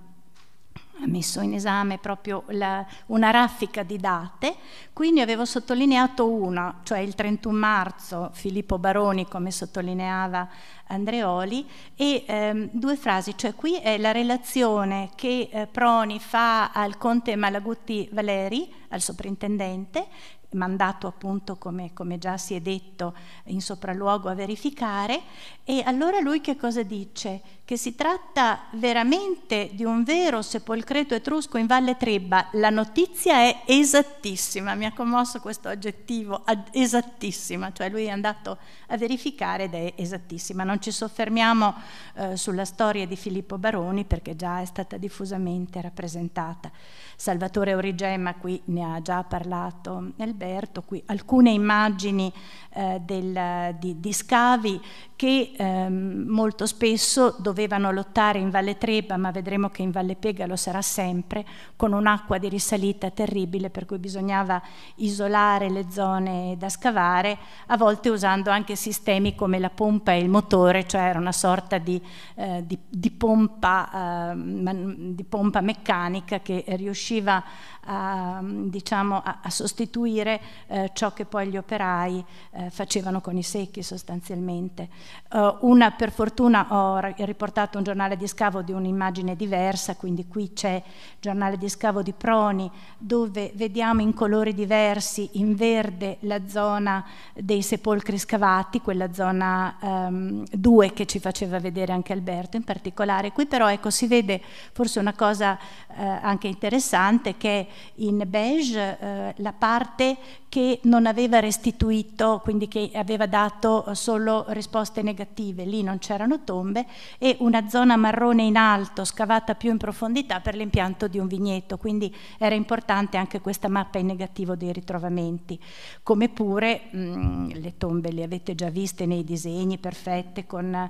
ha messo in esame proprio la, una raffica di date, qui ne avevo sottolineato una, cioè il 31 marzo Filippo Baroni, come sottolineava Andreoli, e ehm, due frasi, cioè qui è la relazione che eh, Proni fa al conte Malagutti Valeri, al soprintendente, mandato appunto come, come, già si è detto in sopralluogo a verificare e allora lui che cosa dice? che si tratta veramente di un vero sepolcreto etrusco in Valle Trebba. La notizia è esattissima, mi ha commosso questo aggettivo, esattissima, cioè lui è andato a verificare ed è esattissima. Non ci soffermiamo eh, sulla storia di Filippo Baroni perché già è stata diffusamente rappresentata. Salvatore Origema qui ne ha già parlato Alberto, qui alcune immagini eh, del, di, di, scavi che ehm, molto spesso dove dovevano lottare in Valle Treba, ma vedremo che in Valle Pega lo sarà sempre, con un'acqua di risalita terribile per cui bisognava isolare le zone da scavare, a volte usando anche sistemi come la pompa e il motore, cioè era una sorta di, eh, di, di, pompa, eh, di pompa meccanica che riusciva a a, mm, diciamo, a, a sostituire eh, ciò che poi gli operai eh, facevano con i secchi sostanzialmente. Uh, una, per fortuna ho riportato un giornale di scavo di un'immagine diversa, quindi qui c'è il giornale di scavo di Proni, dove vediamo in colori diversi, in verde la zona dei sepolcri scavati, quella zona 2 um, ehm, che ci faceva vedere anche Alberto in particolare. Qui però ecco, si vede forse una cosa eh, anche interessante che in beige eh, la parte che non aveva restituito, quindi che aveva dato eh, solo risposte negative, lì non c'erano tombe, e una zona marrone in alto, scavata più in profondità per l'impianto di un vigneto, quindi era importante anche questa mappa in negativo dei ritrovamenti, come pure mh, mm, le tombe le avete già viste nei disegni perfette, con, eh,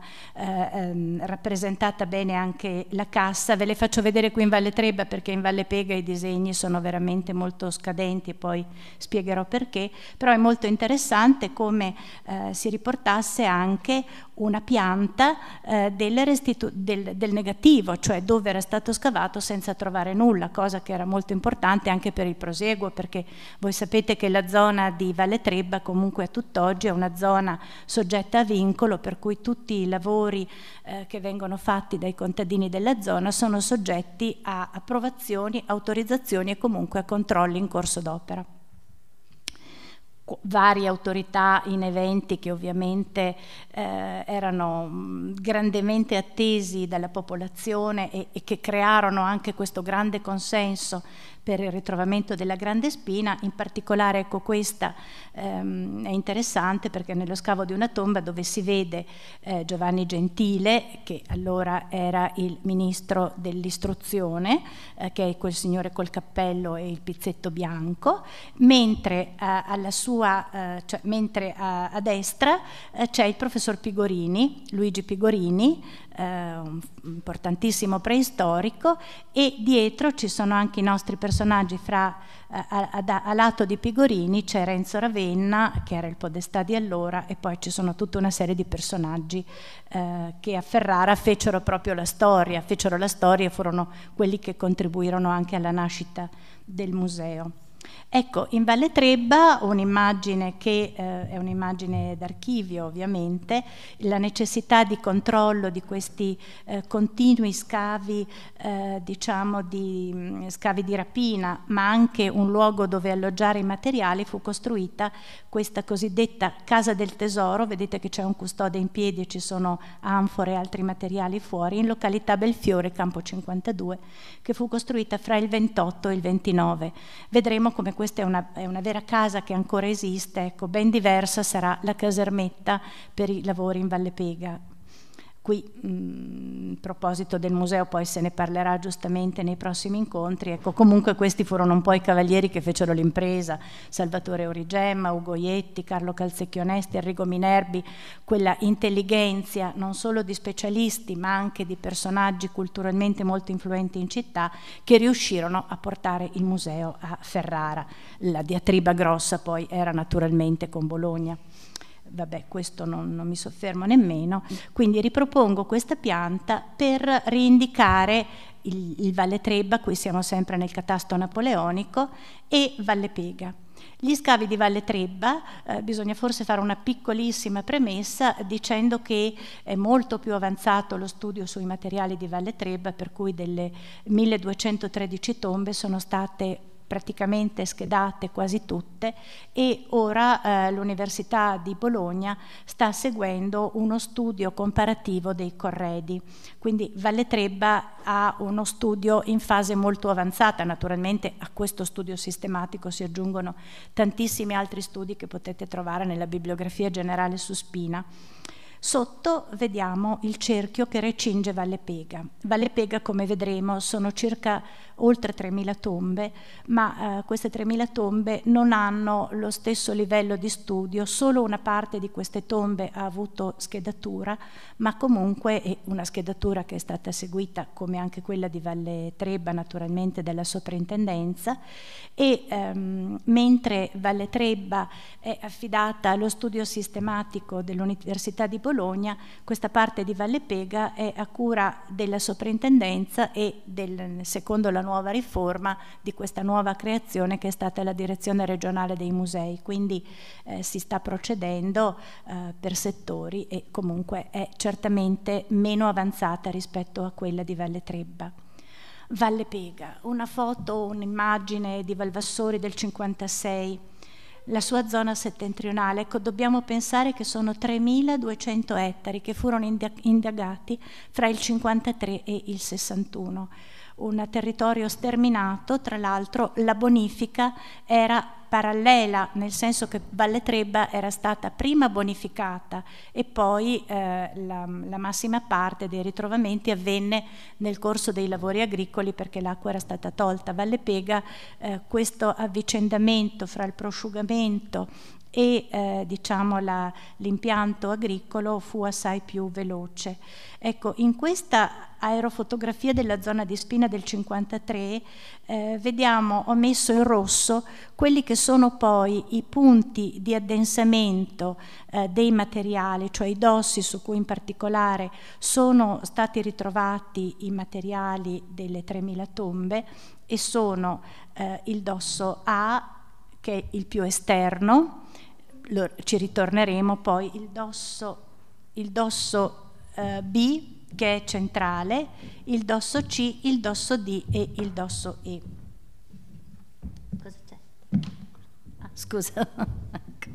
ehm, rappresentata bene anche la cassa, ve le faccio vedere qui in Valle Trebba perché in Valle Pega i disegni sono sono veramente molto scadenti e poi spiegherò perché, però è molto interessante come eh, si riportasse anche una pianta eh, del, del, negativo, cioè dove era stato scavato senza trovare nulla, cosa che era molto importante anche per il proseguo, perché voi sapete che la zona di Valle Trebba comunque a tutt'oggi è una zona soggetta a vincolo, per cui tutti i lavori eh, che vengono fatti dai contadini della zona sono soggetti a approvazioni, autorizzazioni e comunque comunque controlli in corso d'opera. Varie autorità in eventi che ovviamente eh, erano grandemente attesi dalla popolazione e, e che crearono anche questo grande consenso per il ritrovamento della grande spina, in particolare ecco, questa ehm, è interessante perché nello scavo di una tomba dove si vede eh, Giovanni Gentile, che allora era il ministro dell'istruzione, eh, che è quel signore col cappello e il pizzetto bianco, mentre, eh, sua, eh, cioè, mentre a, a destra eh, c'è il professor Pigorini, Luigi Pigorini, eh, un importantissimo preistorico e dietro ci sono anche i nostri personaggi fra, eh, a, a, a, lato di Pigorini c'è Renzo Ravenna che era il podestà di allora e poi ci sono tutta una serie di personaggi eh, che a Ferrara fecero proprio la storia, fecero la storia e furono quelli che contribuirono anche alla nascita del museo. Ecco, in Valle Trebba un'immagine che eh, è un'immagine d'archivio ovviamente, la necessità di controllo di questi eh, continui scavi, eh, diciamo di, mm, scavi di rapina, ma anche un luogo dove alloggiare i materiali, fu costruita questa cosiddetta casa del tesoro, vedete che c'è un custode in piedi e ci sono anfore e altri materiali fuori, in località Belfiore, campo 52, che fu costruita fra il 28 e il 29. Vedremo come questa è una, è una, vera casa che ancora esiste, ecco, ben diversa sarà la casermetta per i lavori in Valle Pega qui a mm, proposito del museo poi se ne parlerà giustamente nei prossimi incontri, ecco comunque questi furono un po' i cavalieri che fecero l'impresa, Salvatore Origemma, Ugoietti, Carlo Calzecchionesti, Enrico Minerbi, quella intelligenza non solo di specialisti ma anche di personaggi culturalmente molto influenti in città che riuscirono a portare il museo a Ferrara. La diatriba grossa poi era naturalmente con Bologna vabbè questo non, non mi soffermo nemmeno, quindi ripropongo questa pianta per reindicare il, il Valle Trebba, qui siamo sempre nel catasto napoleonico, e Valle Pega. Gli scavi di Valle Trebba, eh, bisogna forse fare una piccolissima premessa dicendo che è molto più avanzato lo studio sui materiali di Valle Trebba, per cui delle 1213 tombe sono state praticamente schedate quasi tutte e ora eh, l'Università di Bologna sta seguendo uno studio comparativo dei corredi. Quindi Valle Trebba ha uno studio in fase molto avanzata, naturalmente a questo studio sistematico si aggiungono tantissimi altri studi che potete trovare nella bibliografia generale su Spina. Sotto vediamo il cerchio che recinge Valle Pega. Valle Pega, come vedremo, sono circa oltre 3.000 tombe, ma eh, queste 3.000 tombe non hanno lo stesso livello di studio, solo una parte di queste tombe ha avuto schedatura, ma comunque è una schedatura che è stata seguita, come anche quella di Valle Trebba, naturalmente dalla soprintendenza, e ehm, mentre Valle Trebba è affidata allo studio sistematico dell'Università di Bologna, questa parte di Valle Pega è a cura della soprintendenza e del, secondo la nuova riforma di questa nuova creazione che è stata la direzione regionale dei musei, quindi eh, si sta procedendo eh, per settori e comunque è certamente meno avanzata rispetto a quella di Valle Trebba. Valle Pega, una foto, un'immagine di Valvassori del 1956 la sua zona settentrionale. Ecco, dobbiamo pensare che sono 3.200 ettari che furono indagati fra il 53 e il 61 un territorio sterminato, tra l'altro la bonifica era parallela, nel senso che Valle Trebba era stata prima bonificata e poi eh, la, la, massima parte dei ritrovamenti avvenne nel corso dei lavori agricoli perché l'acqua era stata tolta. Valle Pega eh, questo avvicendamento fra il prosciugamento e eh, diciamo l'impianto agricolo fu assai più veloce. Ecco, in questa aerofotografia della zona di Spina del 53 eh, vediamo, ho messo in rosso, quelli che sono poi i punti di addensamento eh, dei materiali, cioè i dossi su cui in particolare sono stati ritrovati i materiali delle 3.000 tombe e sono eh, il dosso A, che è il più esterno, lo, ci ritorneremo poi, il dosso, il dosso eh, B che è centrale, il dosso C, il dosso D e il dosso E. Cosa c'è? Ah, scusa. Ecco.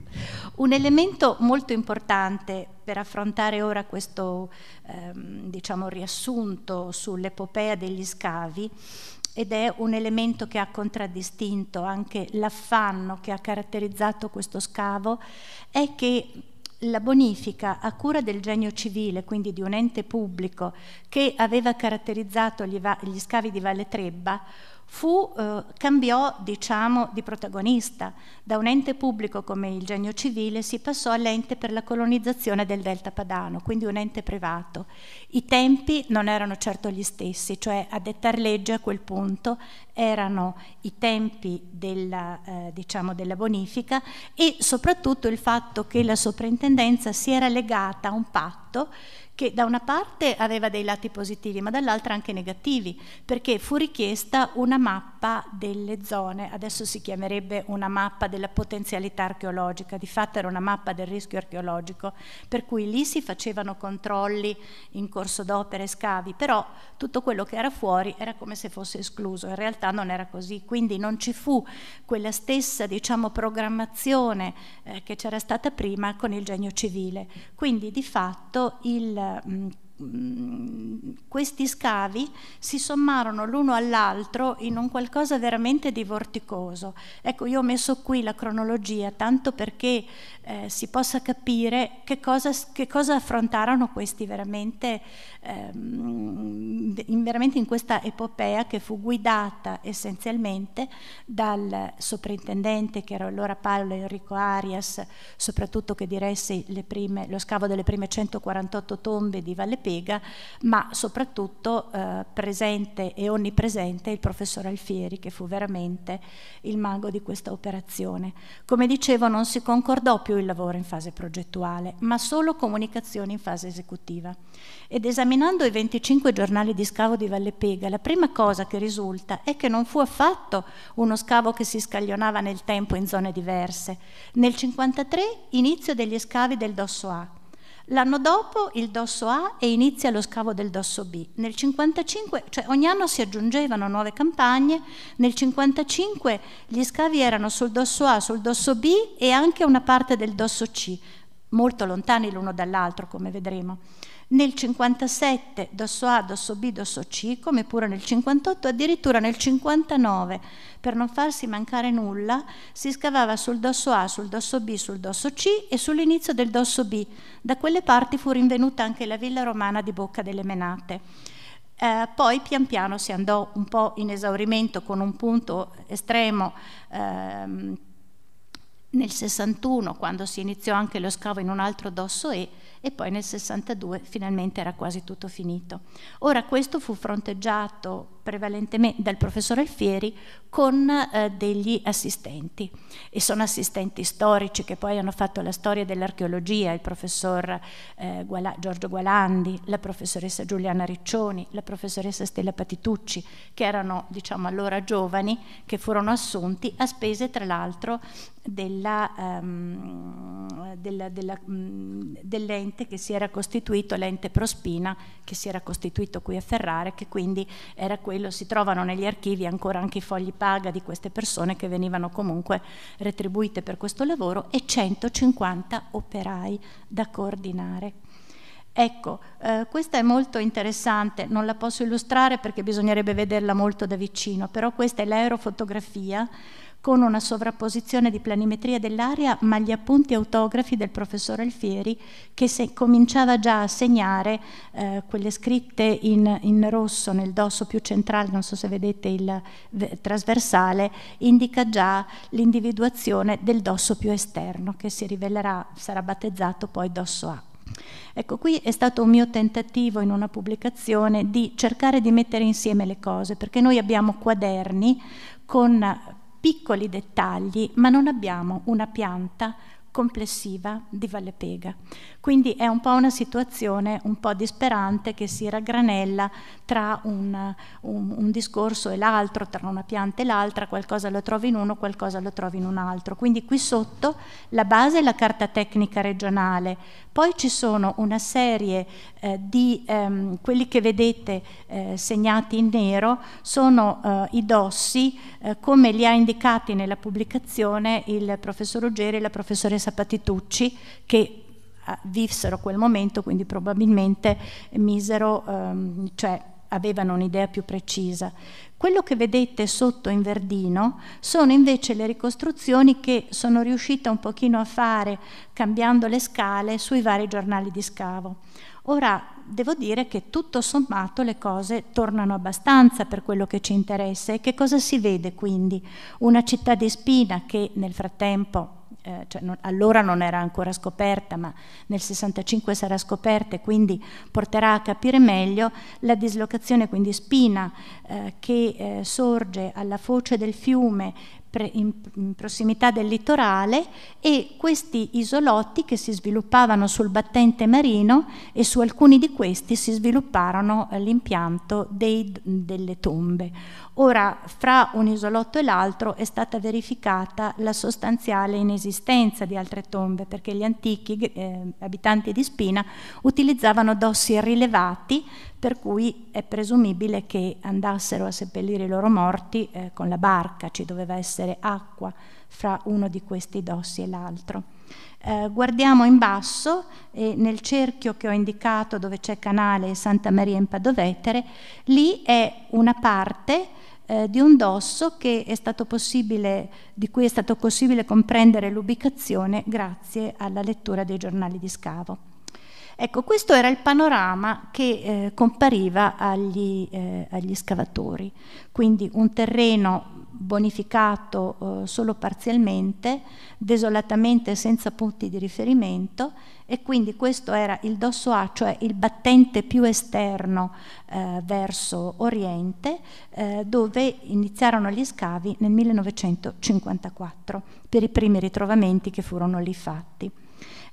Un elemento molto importante per affrontare ora questo ehm, diciamo, riassunto sull'epopea degli scavi ed è un elemento che ha contraddistinto anche l'affanno che ha caratterizzato questo scavo, è che la bonifica a cura del genio civile, quindi di un ente pubblico che aveva caratterizzato gli, gli scavi di Valle Trebba, fu, eh, cambiò diciamo, di protagonista, da un ente pubblico come il Genio Civile si passò all'ente per la colonizzazione del Delta Padano, quindi un ente privato. I tempi non erano certo gli stessi, cioè a dettar legge a quel punto erano i tempi della, eh, diciamo della bonifica e soprattutto il fatto che la soprintendenza si era legata a un patto che da una parte aveva dei lati positivi ma dall'altra anche negativi, perché fu richiesta una mappa delle zone, adesso si chiamerebbe una mappa della potenzialità archeologica, di fatto era una mappa del rischio archeologico, per cui lì si facevano controlli in corso d'opera e scavi, però tutto quello che era fuori era come se fosse escluso, in realtà non era così, quindi non ci fu quella stessa diciamo, programmazione eh, che c'era stata prima con il genio civile. Quindi di fatto il... Mh, mm, Mm, questi scavi si sommarono l'uno all'altro in un qualcosa veramente di vorticoso. Ecco, io ho messo qui la cronologia tanto perché eh, si possa capire che cosa, che cosa affrontarono questi veramente ehm, in veramente in questa epopea che fu guidata essenzialmente dal soprintendente che era allora Paolo Enrico Arias, soprattutto che diresse prime, lo scavo delle prime 148 tombe di Valle Pega, ma soprattutto eh, presente e onnipresente il professor Alfieri che fu veramente il mago di questa operazione. Come dicevo non si concordò più il lavoro in fase progettuale, ma solo comunicazione in fase esecutiva ed esaminare Esaminando i 25 giornali di scavo di Valle Pega, la prima cosa che risulta è che non fu affatto uno scavo che si scaglionava nel tempo in zone diverse. Nel 1953 inizio degli scavi del dosso A. L'anno dopo il dosso A e inizia lo scavo del dosso B. Nel 1955, cioè ogni anno si aggiungevano nuove campagne, nel 1955 gli scavi erano sul dosso A, sul dosso B e anche una parte del dosso C, molto lontani l'uno dall'altro come vedremo nel 57 dosso A, dosso B, dosso C, come pure nel 58, addirittura nel 59, per non farsi mancare nulla, si scavava sul dosso A, sul dosso B, sul dosso C e sull'inizio del dosso B. Da quelle parti fu rinvenuta anche la villa romana di Bocca delle Menate. Eh, poi pian piano si andò un po' in esaurimento con un punto estremo ehm, nel 61 quando si iniziò anche lo scavo in un altro dosso E e poi nel 62 finalmente era quasi tutto finito. Ora questo fu fronteggiato prevalentemente dal professor Alfieri con eh, degli assistenti e sono assistenti storici che poi hanno fatto la storia dell'archeologia, il professor eh, Guala Giorgio Gualandi, la professoressa Giuliana Riccioni, la professoressa Stella Patitucci, che erano diciamo allora giovani che furono assunti a spese tra l'altro dell'ente um, della, della, um, mm, dell che si era costituito, l'ente Prospina che si era costituito qui a Ferrara, che quindi era quello quello si trovano negli archivi ancora anche i fogli paga di queste persone che venivano comunque retribuite per questo lavoro e 150 operai da coordinare. Ecco, eh, questa è molto interessante, non la posso illustrare perché bisognerebbe vederla molto da vicino, però questa è l'aerofotografia con una sovrapposizione di planimetria dell'area, ma gli appunti autografi del professor Alfieri che cominciava già a segnare eh, quelle scritte in, in, rosso nel dosso più centrale, non so se vedete il trasversale, indica già l'individuazione del dosso più esterno che si rivelerà, sarà battezzato poi dosso A. Ecco, qui è stato un mio tentativo in una pubblicazione di cercare di mettere insieme le cose, perché noi abbiamo quaderni con piccoli dettagli, ma non abbiamo una pianta complessiva di Vallepega. Quindi è un po' una situazione un po' disperante che si raggranella tra un, un, un discorso e l'altro, tra una pianta e l'altra, qualcosa lo trovi in uno, qualcosa lo trovi in un altro. Quindi qui sotto la base è la carta tecnica regionale, poi ci sono una serie eh, di ehm, quelli che vedete eh, segnati in nero, sono eh, i dossi eh, come li ha indicati nella pubblicazione il professor Ruggeri e la professoressa Patitucci che eh, vissero quel momento, quindi probabilmente misero, ehm, cioè avevano un'idea più precisa. Quello che vedete sotto in verdino sono invece le ricostruzioni che sono riuscita un pochino a fare cambiando le scale sui vari giornali di scavo. Ora devo dire che tutto sommato le cose tornano abbastanza per quello che ci interessa e che cosa si vede quindi? Una città di spina che nel frattempo eh, cioè non, allora non era ancora scoperta, ma nel 65 sarà scoperta e quindi porterà a capire meglio la dislocazione, quindi spina, eh, che eh, sorge alla foce del fiume pre, in, in prossimità del litorale e questi isolotti che si sviluppavano sul battente marino e su alcuni di questi si svilupparono eh, l'impianto dei, delle tombe. Ora, fra un isolotto e l'altro è stata verificata la sostanziale inesistenza di altre tombe, perché gli antichi eh, abitanti di Spina utilizzavano dossi rilevati, per cui è presumibile che andassero a seppellire i loro morti eh, con la barca, ci doveva essere acqua fra uno di questi dossi e l'altro. Eh, guardiamo in basso e nel cerchio che ho indicato dove c'è Canale Santa Maria in Padovetere, lì è una parte eh, di un dosso di cui è stato possibile comprendere l'ubicazione grazie alla lettura dei giornali di scavo. Ecco, questo era il panorama che eh, compariva agli, eh, agli, scavatori, quindi un terreno bonificato eh, solo parzialmente, desolatamente senza punti di riferimento e quindi questo era il dosso A, cioè il battente più esterno eh, verso oriente, eh, dove iniziarono gli scavi nel 1954 per i primi ritrovamenti che furono lì fatti.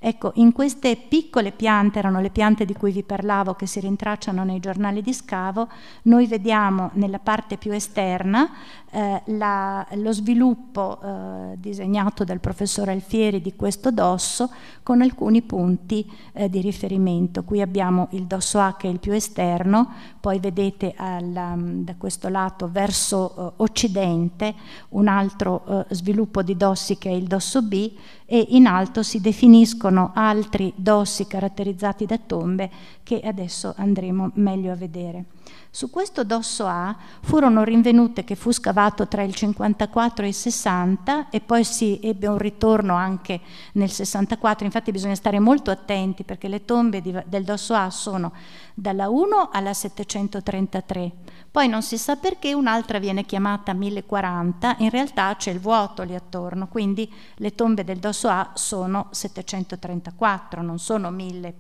Ecco, in queste piccole piante, erano le piante di cui vi parlavo che si rintracciano nei giornali di scavo, noi vediamo nella parte più esterna eh, la, lo sviluppo eh, disegnato dal professor Alfieri di questo dosso con alcuni punti eh, di riferimento. Qui abbiamo il dosso A che è il più esterno, poi vedete alla, mm, da questo lato verso eh, occidente un altro eh, sviluppo di dossi che è il dosso B e in alto si definiscono riconoscono altri dossi caratterizzati da tombe che adesso andremo meglio a vedere. Su questo dosso A furono rinvenute che fu scavato tra il 54 e il 60 e poi si ebbe un ritorno anche nel 64, infatti bisogna stare molto attenti perché le tombe di, del dosso A sono dalla 1 alla 733, poi non si sa perché un'altra viene chiamata 1040, in realtà c'è il vuoto lì attorno, quindi le tombe del dosso A sono 733. 1934, non sono mille e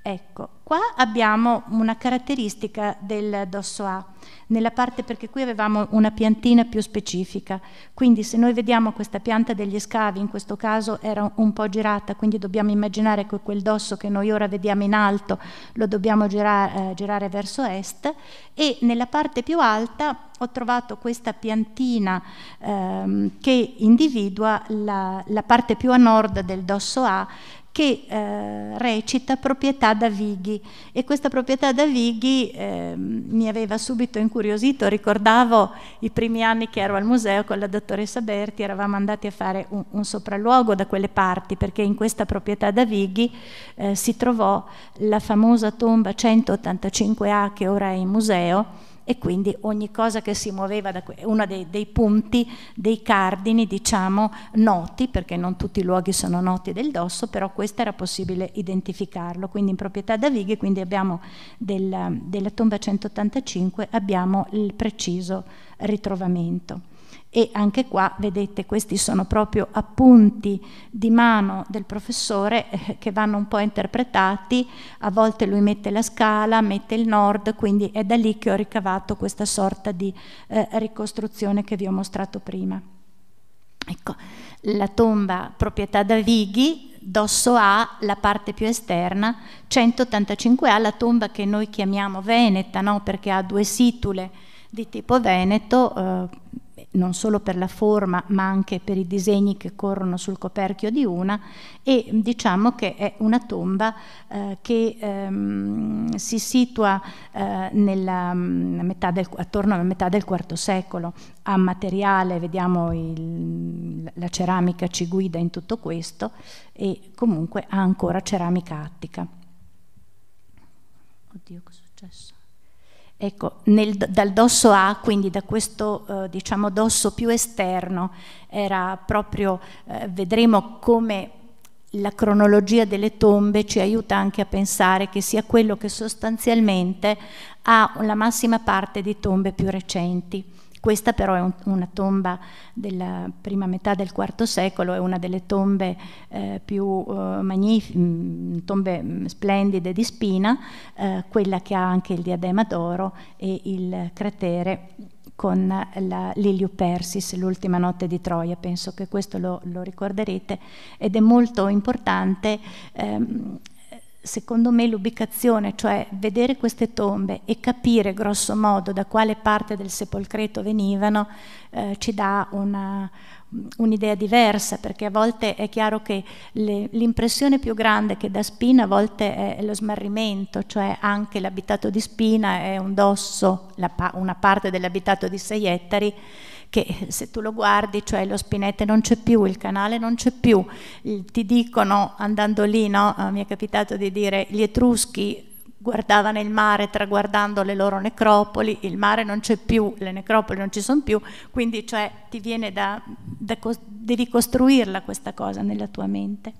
Ecco, qua abbiamo una caratteristica del dosso A, nella parte perché qui avevamo una piantina più specifica, quindi se noi vediamo questa pianta degli scavi, in questo caso era un po' girata, quindi dobbiamo immaginare che quel dosso che noi ora vediamo in alto lo dobbiamo girare, eh, girare verso est e nella parte più alta ho trovato questa piantina ehm, che individua la, la parte più a nord del dosso A che eh, recita proprietà da Vighi e questa proprietà da Vighi eh, mi aveva subito incuriosito, ricordavo i primi anni che ero al museo con la dottoressa Berti, eravamo andati a fare un, un sopralluogo da quelle parti perché in questa proprietà da Vighi eh, si trovò la famosa tomba 185A che ora è in museo e quindi ogni cosa che si muoveva da qui, uno dei, dei punti, dei cardini diciamo noti, perché non tutti i luoghi sono noti del dosso, però questo era possibile identificarlo, quindi in proprietà da Vighe, quindi abbiamo della, della tomba 185, abbiamo il preciso ritrovamento. E anche qua, vedete, questi sono proprio appunti di mano del professore eh, che vanno un po' interpretati, a volte lui mette la scala, mette il nord, quindi è da lì che ho ricavato questa sorta di eh, ricostruzione che vi ho mostrato prima. Ecco, la tomba proprietà da Vighi, dosso A, la parte più esterna, 185A, la tomba che noi chiamiamo Veneta, no? perché ha due situle di tipo veneto, eh, non solo per la forma ma anche per i disegni che corrono sul coperchio di una e diciamo che è una tomba eh, che ehm, si situa eh, nella, mm, del, attorno alla metà del IV secolo, ha materiale, vediamo il, la ceramica ci guida in tutto questo e comunque ha ancora ceramica attica. Oddio, che è successo? Ecco, nel, dal dosso A, quindi da questo eh, diciamo dosso più esterno, era proprio, eh, vedremo come la cronologia delle tombe ci aiuta anche a pensare che sia quello che sostanzialmente ha la massima parte di tombe più recenti. Questa però è un, una tomba della prima metà del IV secolo, è una delle tombe eh, più eh, magnifiche, mm, tombe mm, splendide di Spina, eh, quella che ha anche il diadema d'oro e il cratere con la Liliu Persis, l'ultima notte di Troia, penso che questo lo, lo ricorderete, ed è molto importante ehm, secondo me l'ubicazione, cioè vedere queste tombe e capire grosso modo da quale parte del sepolcreto venivano, eh, ci dà una, un'idea diversa, perché a volte è chiaro che le, l'impressione più grande che dà Spina a volte è, lo smarrimento, cioè anche l'abitato di Spina è un dosso, pa- una parte dell'abitato di 6 ettari che se tu lo guardi, cioè lo spinete non c'è più, il canale non c'è più, ti dicono andando lì, no? Eh, mi è capitato di dire gli etruschi guardavano il mare traguardando le loro necropoli, il mare non c'è più, le necropoli non ci sono più, quindi cioè ti viene da, da devi costruirla questa cosa nella tua mente.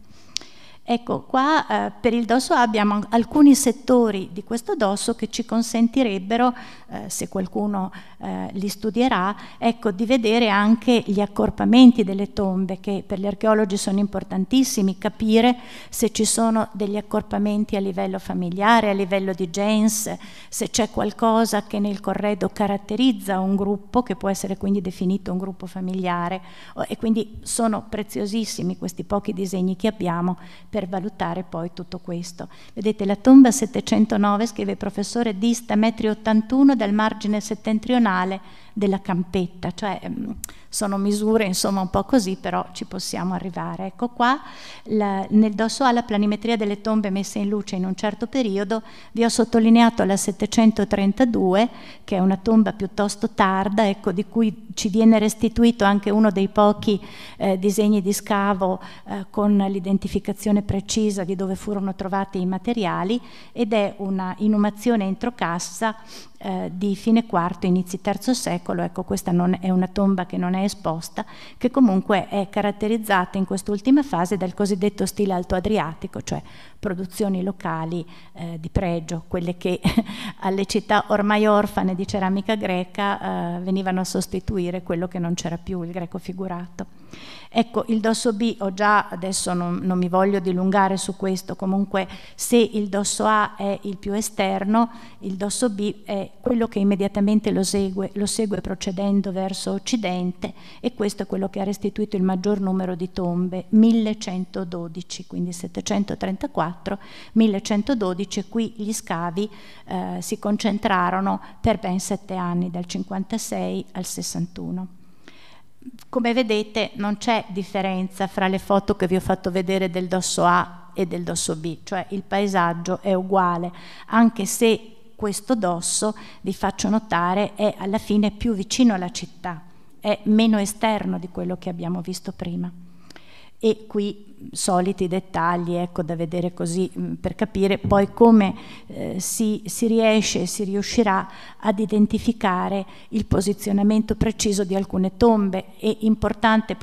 Ecco, qua eh, per il dosso abbiamo alcuni settori di questo dosso che ci consentirebbero, eh, se qualcuno eh, li studierà, ecco, di vedere anche gli accorpamenti delle tombe, che per gli archeologi sono importantissimi, capire se ci sono degli accorpamenti a livello familiare, a livello di gens, se c'è qualcosa che nel corredo caratterizza un gruppo, che può essere quindi definito un gruppo familiare, e quindi sono preziosissimi questi pochi disegni che abbiamo per valutare poi tutto questo. Vedete, la tomba 709, scrive il professore, dista metri 81 dal margine settentrionale nazionale della campetta, cioè ehm, sono misure insomma un po' così, però ci possiamo arrivare. Ecco qua, la, nel dosso alla planimetria delle tombe messe in luce in un certo periodo, vi ho sottolineato la 732, che è una tomba piuttosto tarda, ecco, di cui ci viene restituito anche uno dei pochi eh, disegni di scavo eh, con l'identificazione precisa di dove furono trovati i materiali ed è una inumazione entro cassa eh, di fine IV, inizi III secolo, ecco questa non, è una tomba che non è esposta, che comunque è caratterizzata in quest'ultima fase dal cosiddetto stile alto-adriatico, cioè produzioni locali eh, di pregio, quelle che alle città ormai orfane di ceramica greca eh, venivano a sostituire quello che non c'era più, il greco figurato. Ecco, il dosso B, ho già, adesso non, non, mi voglio dilungare su questo, comunque se il dosso A è il più esterno, il dosso B è quello che immediatamente lo segue, lo segue procedendo verso occidente e questo è quello che ha restituito il maggior numero di tombe, 1112, quindi 734, 1112, e qui gli scavi eh, si concentrarono per ben sette anni, dal 56 al 61 come vedete non c'è differenza fra le foto che vi ho fatto vedere del dosso A e del dosso B, cioè il paesaggio è uguale, anche se questo dosso, vi faccio notare, è alla fine più vicino alla città, è meno esterno di quello che abbiamo visto prima. E qui soliti dettagli ecco, da vedere così mm, per capire poi come eh, si, si riesce e si riuscirà ad identificare il posizionamento preciso di alcune tombe. È importante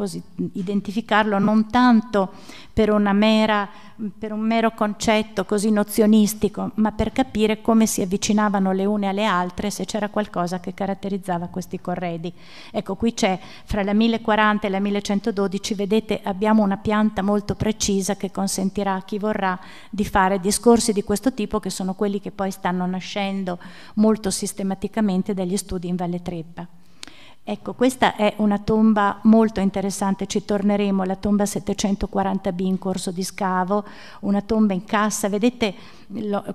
identificarlo non tanto per, mera, mm, per un mero concetto così nozionistico, ma per capire come si avvicinavano le une alle altre, se c'era qualcosa che caratterizzava questi corredi. Ecco, qui c'è fra la 1040 e la 1112, vedete, abbiamo una pianta molto molto precisa che consentirà a chi vorrà di fare discorsi di questo tipo che sono quelli che poi stanno nascendo molto sistematicamente dagli studi in Valle Treppa. Ecco, questa è una tomba molto interessante, ci torneremo, la tomba 740B in corso di scavo, una tomba in cassa, vedete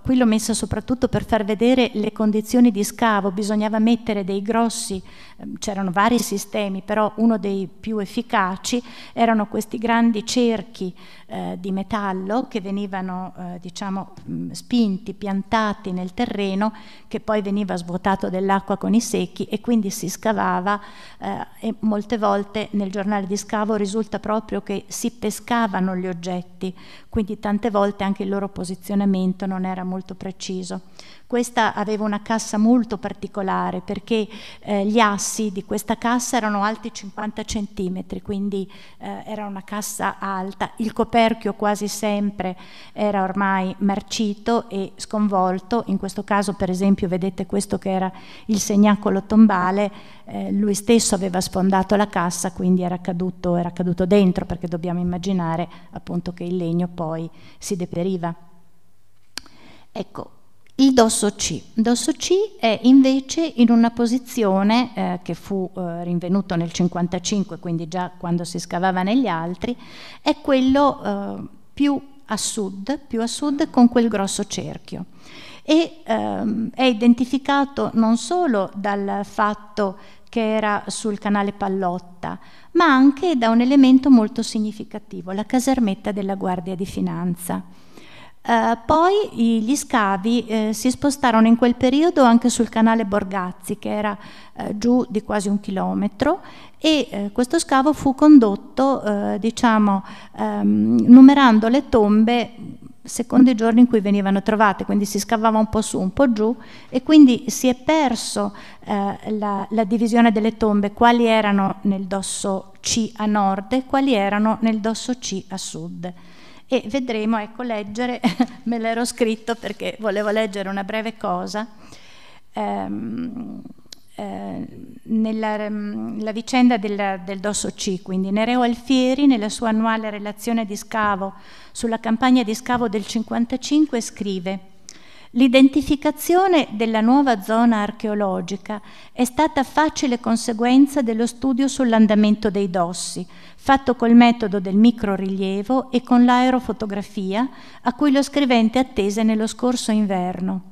qui l'ho messa soprattutto per far vedere le condizioni di scavo, bisognava mettere dei grossi, ehm, c'erano vari sistemi, però uno dei più efficaci erano questi grandi cerchi eh, di metallo che venivano eh, diciamo, mm, spinti, piantati nel terreno che poi veniva svuotato dell'acqua con i secchi e quindi si scavava eh, e molte volte nel giornale di scavo risulta proprio che si pescavano gli oggetti, quindi tante volte anche il loro posizionamento non era molto preciso. Questa aveva una cassa molto particolare perché eh, gli assi di questa cassa erano alti 50 cm, quindi eh, era una cassa alta, il coperchio quasi sempre era ormai marcito e sconvolto, in questo caso per esempio vedete questo che era il segnacolo tombale, eh, lui stesso aveva sfondato la cassa, quindi era caduto, era caduto dentro perché dobbiamo immaginare appunto che il legno poi si deperiva. Ecco, il dosso C. Il Dosso C è invece in una posizione eh, che fu eh, rinvenuto nel 1955, quindi già quando si scavava negli altri, è quello eh, più a sud, più a sud con quel grosso cerchio. E ehm, è identificato non solo dal fatto che era sul canale Pallotta, ma anche da un elemento molto significativo, la casermetta della Guardia di Finanza. Eh, poi gli scavi eh, si spostarono in quel periodo anche sul canale Borgazzi, che era eh, giù di quasi un chilometro, e eh, questo scavo fu condotto, eh, diciamo, ehm, numerando le tombe secondo i giorni in cui venivano trovate, quindi si scavava un po' su, un po' giù, e quindi si è perso eh, la, la divisione delle tombe, quali erano nel dosso C a nord e quali erano nel dosso C a sud e vedremo, ecco, leggere, me l'ero scritto perché volevo leggere una breve cosa. Ehm, eh, nella ehm, vicenda della, del Dosso C, quindi Nereo Alfieri nella sua annuale relazione di scavo sulla campagna di scavo del 55 scrive L'identificazione della nuova zona archeologica è stata facile conseguenza dello studio sull'andamento dei dossi, fatto col metodo del microrilievo e con l'aerofotografia, a cui lo scrivente attese nello scorso inverno.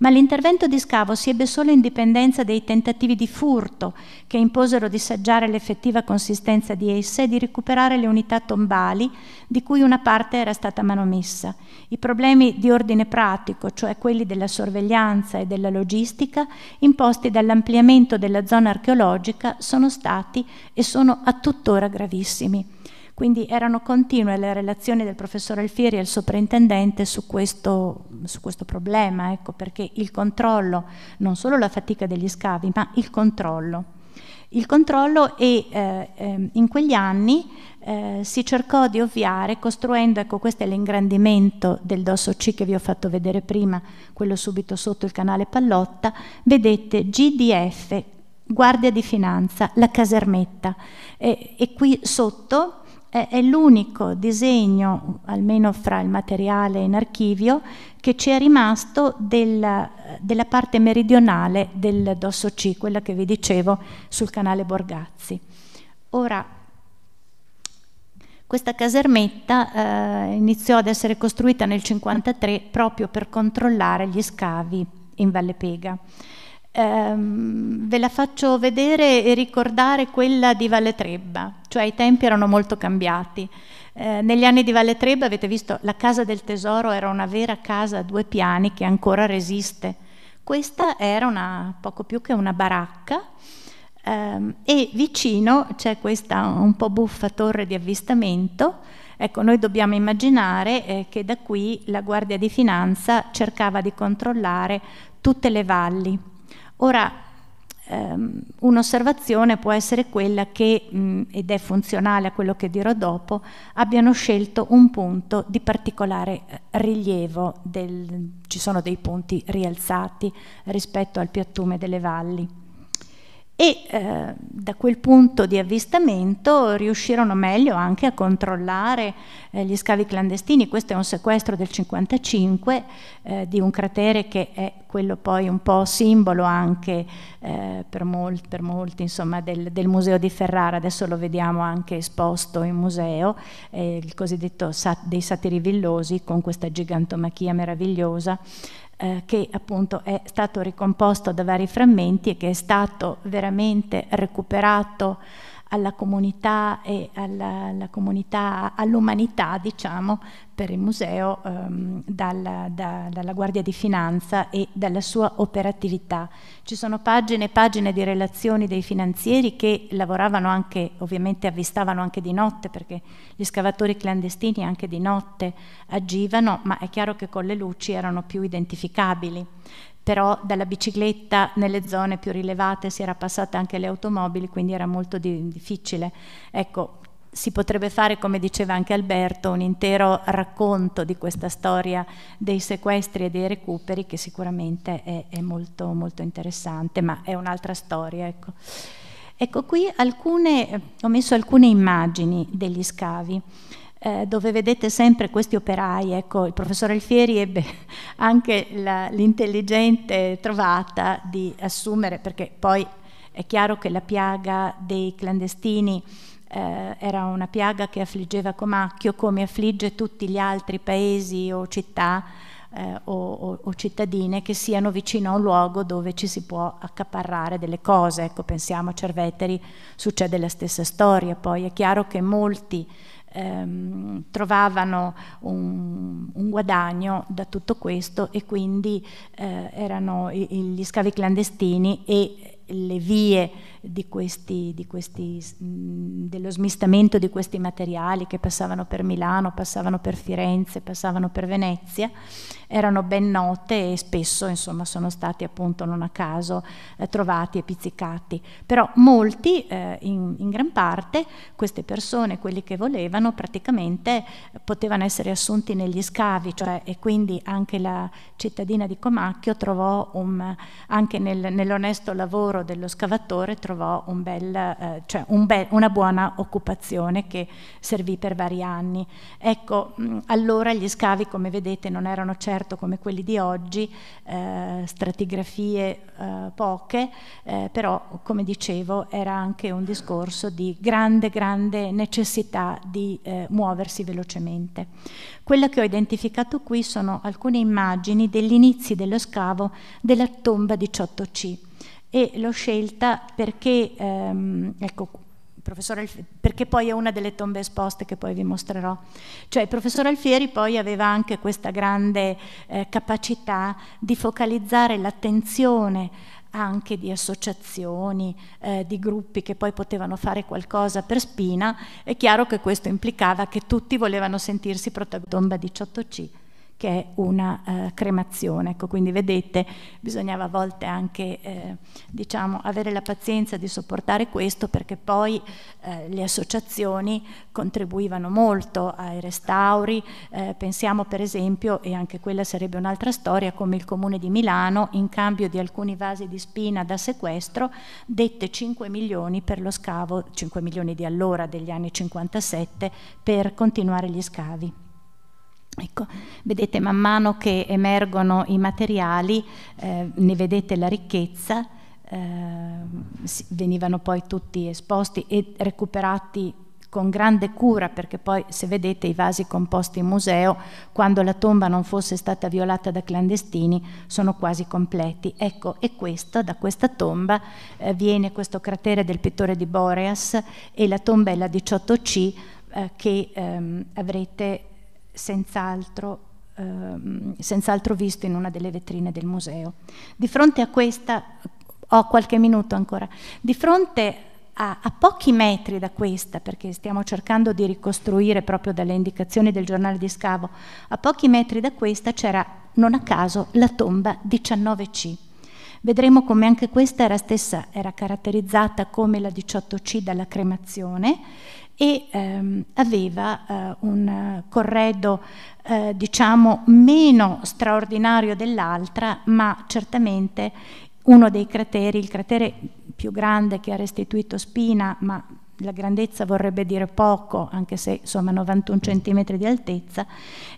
Ma l'intervento di scavo si ebbe solo in dipendenza dei tentativi di furto, che imposero di saggiare l'effettiva consistenza di essa e di recuperare le unità tombali, di cui una parte era stata manomessa. I problemi di ordine pratico, cioè quelli della sorveglianza e della logistica, imposti dall'ampliamento della zona archeologica, sono stati e sono a tuttora gravissimi. Quindi erano continue le relazioni del professor Alfieri e del soprintendente su questo, su questo problema, ecco, perché il controllo, non solo la fatica degli scavi, ma il controllo. Il controllo e eh, ehm, in quegli anni eh, si cercò di ovviare costruendo, ecco questo è l'ingrandimento del dosso C che vi ho fatto vedere prima, quello subito sotto il canale Pallotta, vedete GDF, Guardia di Finanza, la casermetta e, e qui sotto eh, è l'unico disegno, almeno fra il materiale in archivio, che ci è rimasto della, della parte meridionale del dosso C, quella che vi dicevo sul canale Borgazzi. Ora, questa casermetta eh, iniziò ad essere costruita nel 1953 proprio per controllare gli scavi in Valle Pega. Um, ve la faccio vedere e ricordare quella di Valle Trebba, cioè i tempi erano molto cambiati. Eh, negli anni di Valle Trebba avete visto la casa del tesoro era una vera casa a due piani che ancora resiste. Questa era una, poco più che una baracca Ehm, e vicino c'è questa un po' buffa torre di avvistamento. Ecco, noi dobbiamo immaginare eh, che da qui la Guardia di Finanza cercava di controllare tutte le valli. Ora, Um, un'osservazione può essere quella che, mh, ed è funzionale a quello che dirò dopo, abbiano scelto un punto di particolare eh, rilievo, del, ci sono dei punti rialzati rispetto al piattume delle valli e eh, da quel punto di avvistamento riuscirono meglio anche a controllare eh, gli scavi clandestini. Questo è un sequestro del 1955 eh, di un cratere che è quello poi un po' simbolo anche eh, per, mol per, molti insomma, del, del, museo di Ferrara, adesso lo vediamo anche esposto in museo, il cosiddetto sat dei satiri villosi con questa gigantomachia meravigliosa eh, che appunto è stato ricomposto da vari frammenti e che è stato veramente recuperato alla comunità e all'umanità, diciamo, per il museo ehm, dalla, da, dalla Guardia di Finanza e dalla sua operatività. Ci sono pagine e pagine di relazioni dei finanzieri che lavoravano anche, ovviamente avvistavano anche di notte, perché gli scavatori clandestini anche di notte agivano, ma è chiaro che con le luci erano più identificabili però dalla bicicletta nelle zone più rilevate si era passata anche le automobili, quindi era molto di difficile. Ecco, si potrebbe fare, come diceva anche Alberto, un intero racconto di questa storia dei sequestri e dei recuperi che sicuramente è, è molto, molto, interessante, ma è un'altra storia. Ecco. ecco qui alcune, ho messo alcune immagini degli scavi eh, dove vedete sempre questi operai. Ecco, il professor Alfieri ebbe anche la, l'intelligente trovata di assumere, perché poi è chiaro che la piaga dei clandestini eh, era una piaga che affliggeva Comacchio come affligge tutti gli altri paesi o città eh, o, o, o, cittadine che siano vicino a un luogo dove ci si può accaparrare delle cose. Ecco, pensiamo a Cerveteri, succede la stessa storia. Poi è chiaro che molti ehm, trovavano un, un, guadagno da tutto questo e quindi eh, erano i, gli scavi clandestini e le vie di questi, di questi, mm, dello smistamento di questi materiali che passavano per Milano, passavano per Firenze, passavano per Venezia, erano ben note e spesso insomma, sono stati appunto non a caso eh, trovati e pizzicati. Però molti, eh, in, in, gran parte, queste persone, quelli che volevano, praticamente eh, potevano essere assunti negli scavi, cioè, e quindi anche la cittadina di Comacchio trovò un, anche nel, nell'onesto lavoro dello scavatore, trovò trovò un bel, eh, cioè un bel, una buona occupazione che servì per vari anni. Ecco, mm, allora gli scavi, come vedete, non erano certo come quelli di oggi, eh, stratigrafie eh, poche, eh, però, come dicevo, era anche un discorso di grande, grande necessità di eh, muoversi velocemente. Quello che ho identificato qui sono alcune immagini degli inizi dello scavo della tomba 18C e l'ho scelta perché, ehm, ecco, professor perché poi è una delle tombe esposte che poi vi mostrerò. Cioè il professor Alfieri poi aveva anche questa grande eh, capacità di focalizzare l'attenzione anche di associazioni, eh, di gruppi che poi potevano fare qualcosa per Spina, è chiaro che questo implicava che tutti volevano sentirsi protagonisti. Tomba 18C che è una eh, cremazione. Ecco, quindi vedete, bisognava a volte anche eh, diciamo, avere la pazienza di sopportare questo perché poi eh, le associazioni contribuivano molto ai restauri. Eh, pensiamo per esempio, e anche quella sarebbe un'altra storia, come il Comune di Milano, in cambio di alcuni vasi di spina da sequestro, dette 5 milioni per lo scavo, 5 milioni di allora degli anni 57, per continuare gli scavi. Ecco, vedete man mano che emergono i materiali, eh, ne vedete la ricchezza, eh, venivano poi tutti esposti e recuperati con grande cura, perché poi se vedete i vasi composti in museo, quando la tomba non fosse stata violata da clandestini, sono quasi completi. Ecco, e questo, da questa tomba eh, viene questo cratere del pittore di Boreas e la tomba è la 18C eh, che ehm, avrete senz'altro ehm, senz'altro visto in una delle vetrine del museo. Di fronte a questa, ho qualche minuto ancora, di fronte a, a, pochi metri da questa, perché stiamo cercando di ricostruire proprio dalle indicazioni del giornale di scavo, a pochi metri da questa c'era non a caso la tomba 19C. Vedremo come anche questa era, stessa, era caratterizzata come la 18C dalla cremazione e ehm, aveva eh, un corredo eh, diciamo meno straordinario dell'altra, ma certamente uno dei crateri, il cratere più grande che ha restituito Spina, ma la grandezza vorrebbe dire poco, anche se insomma 91 mm. cm di altezza,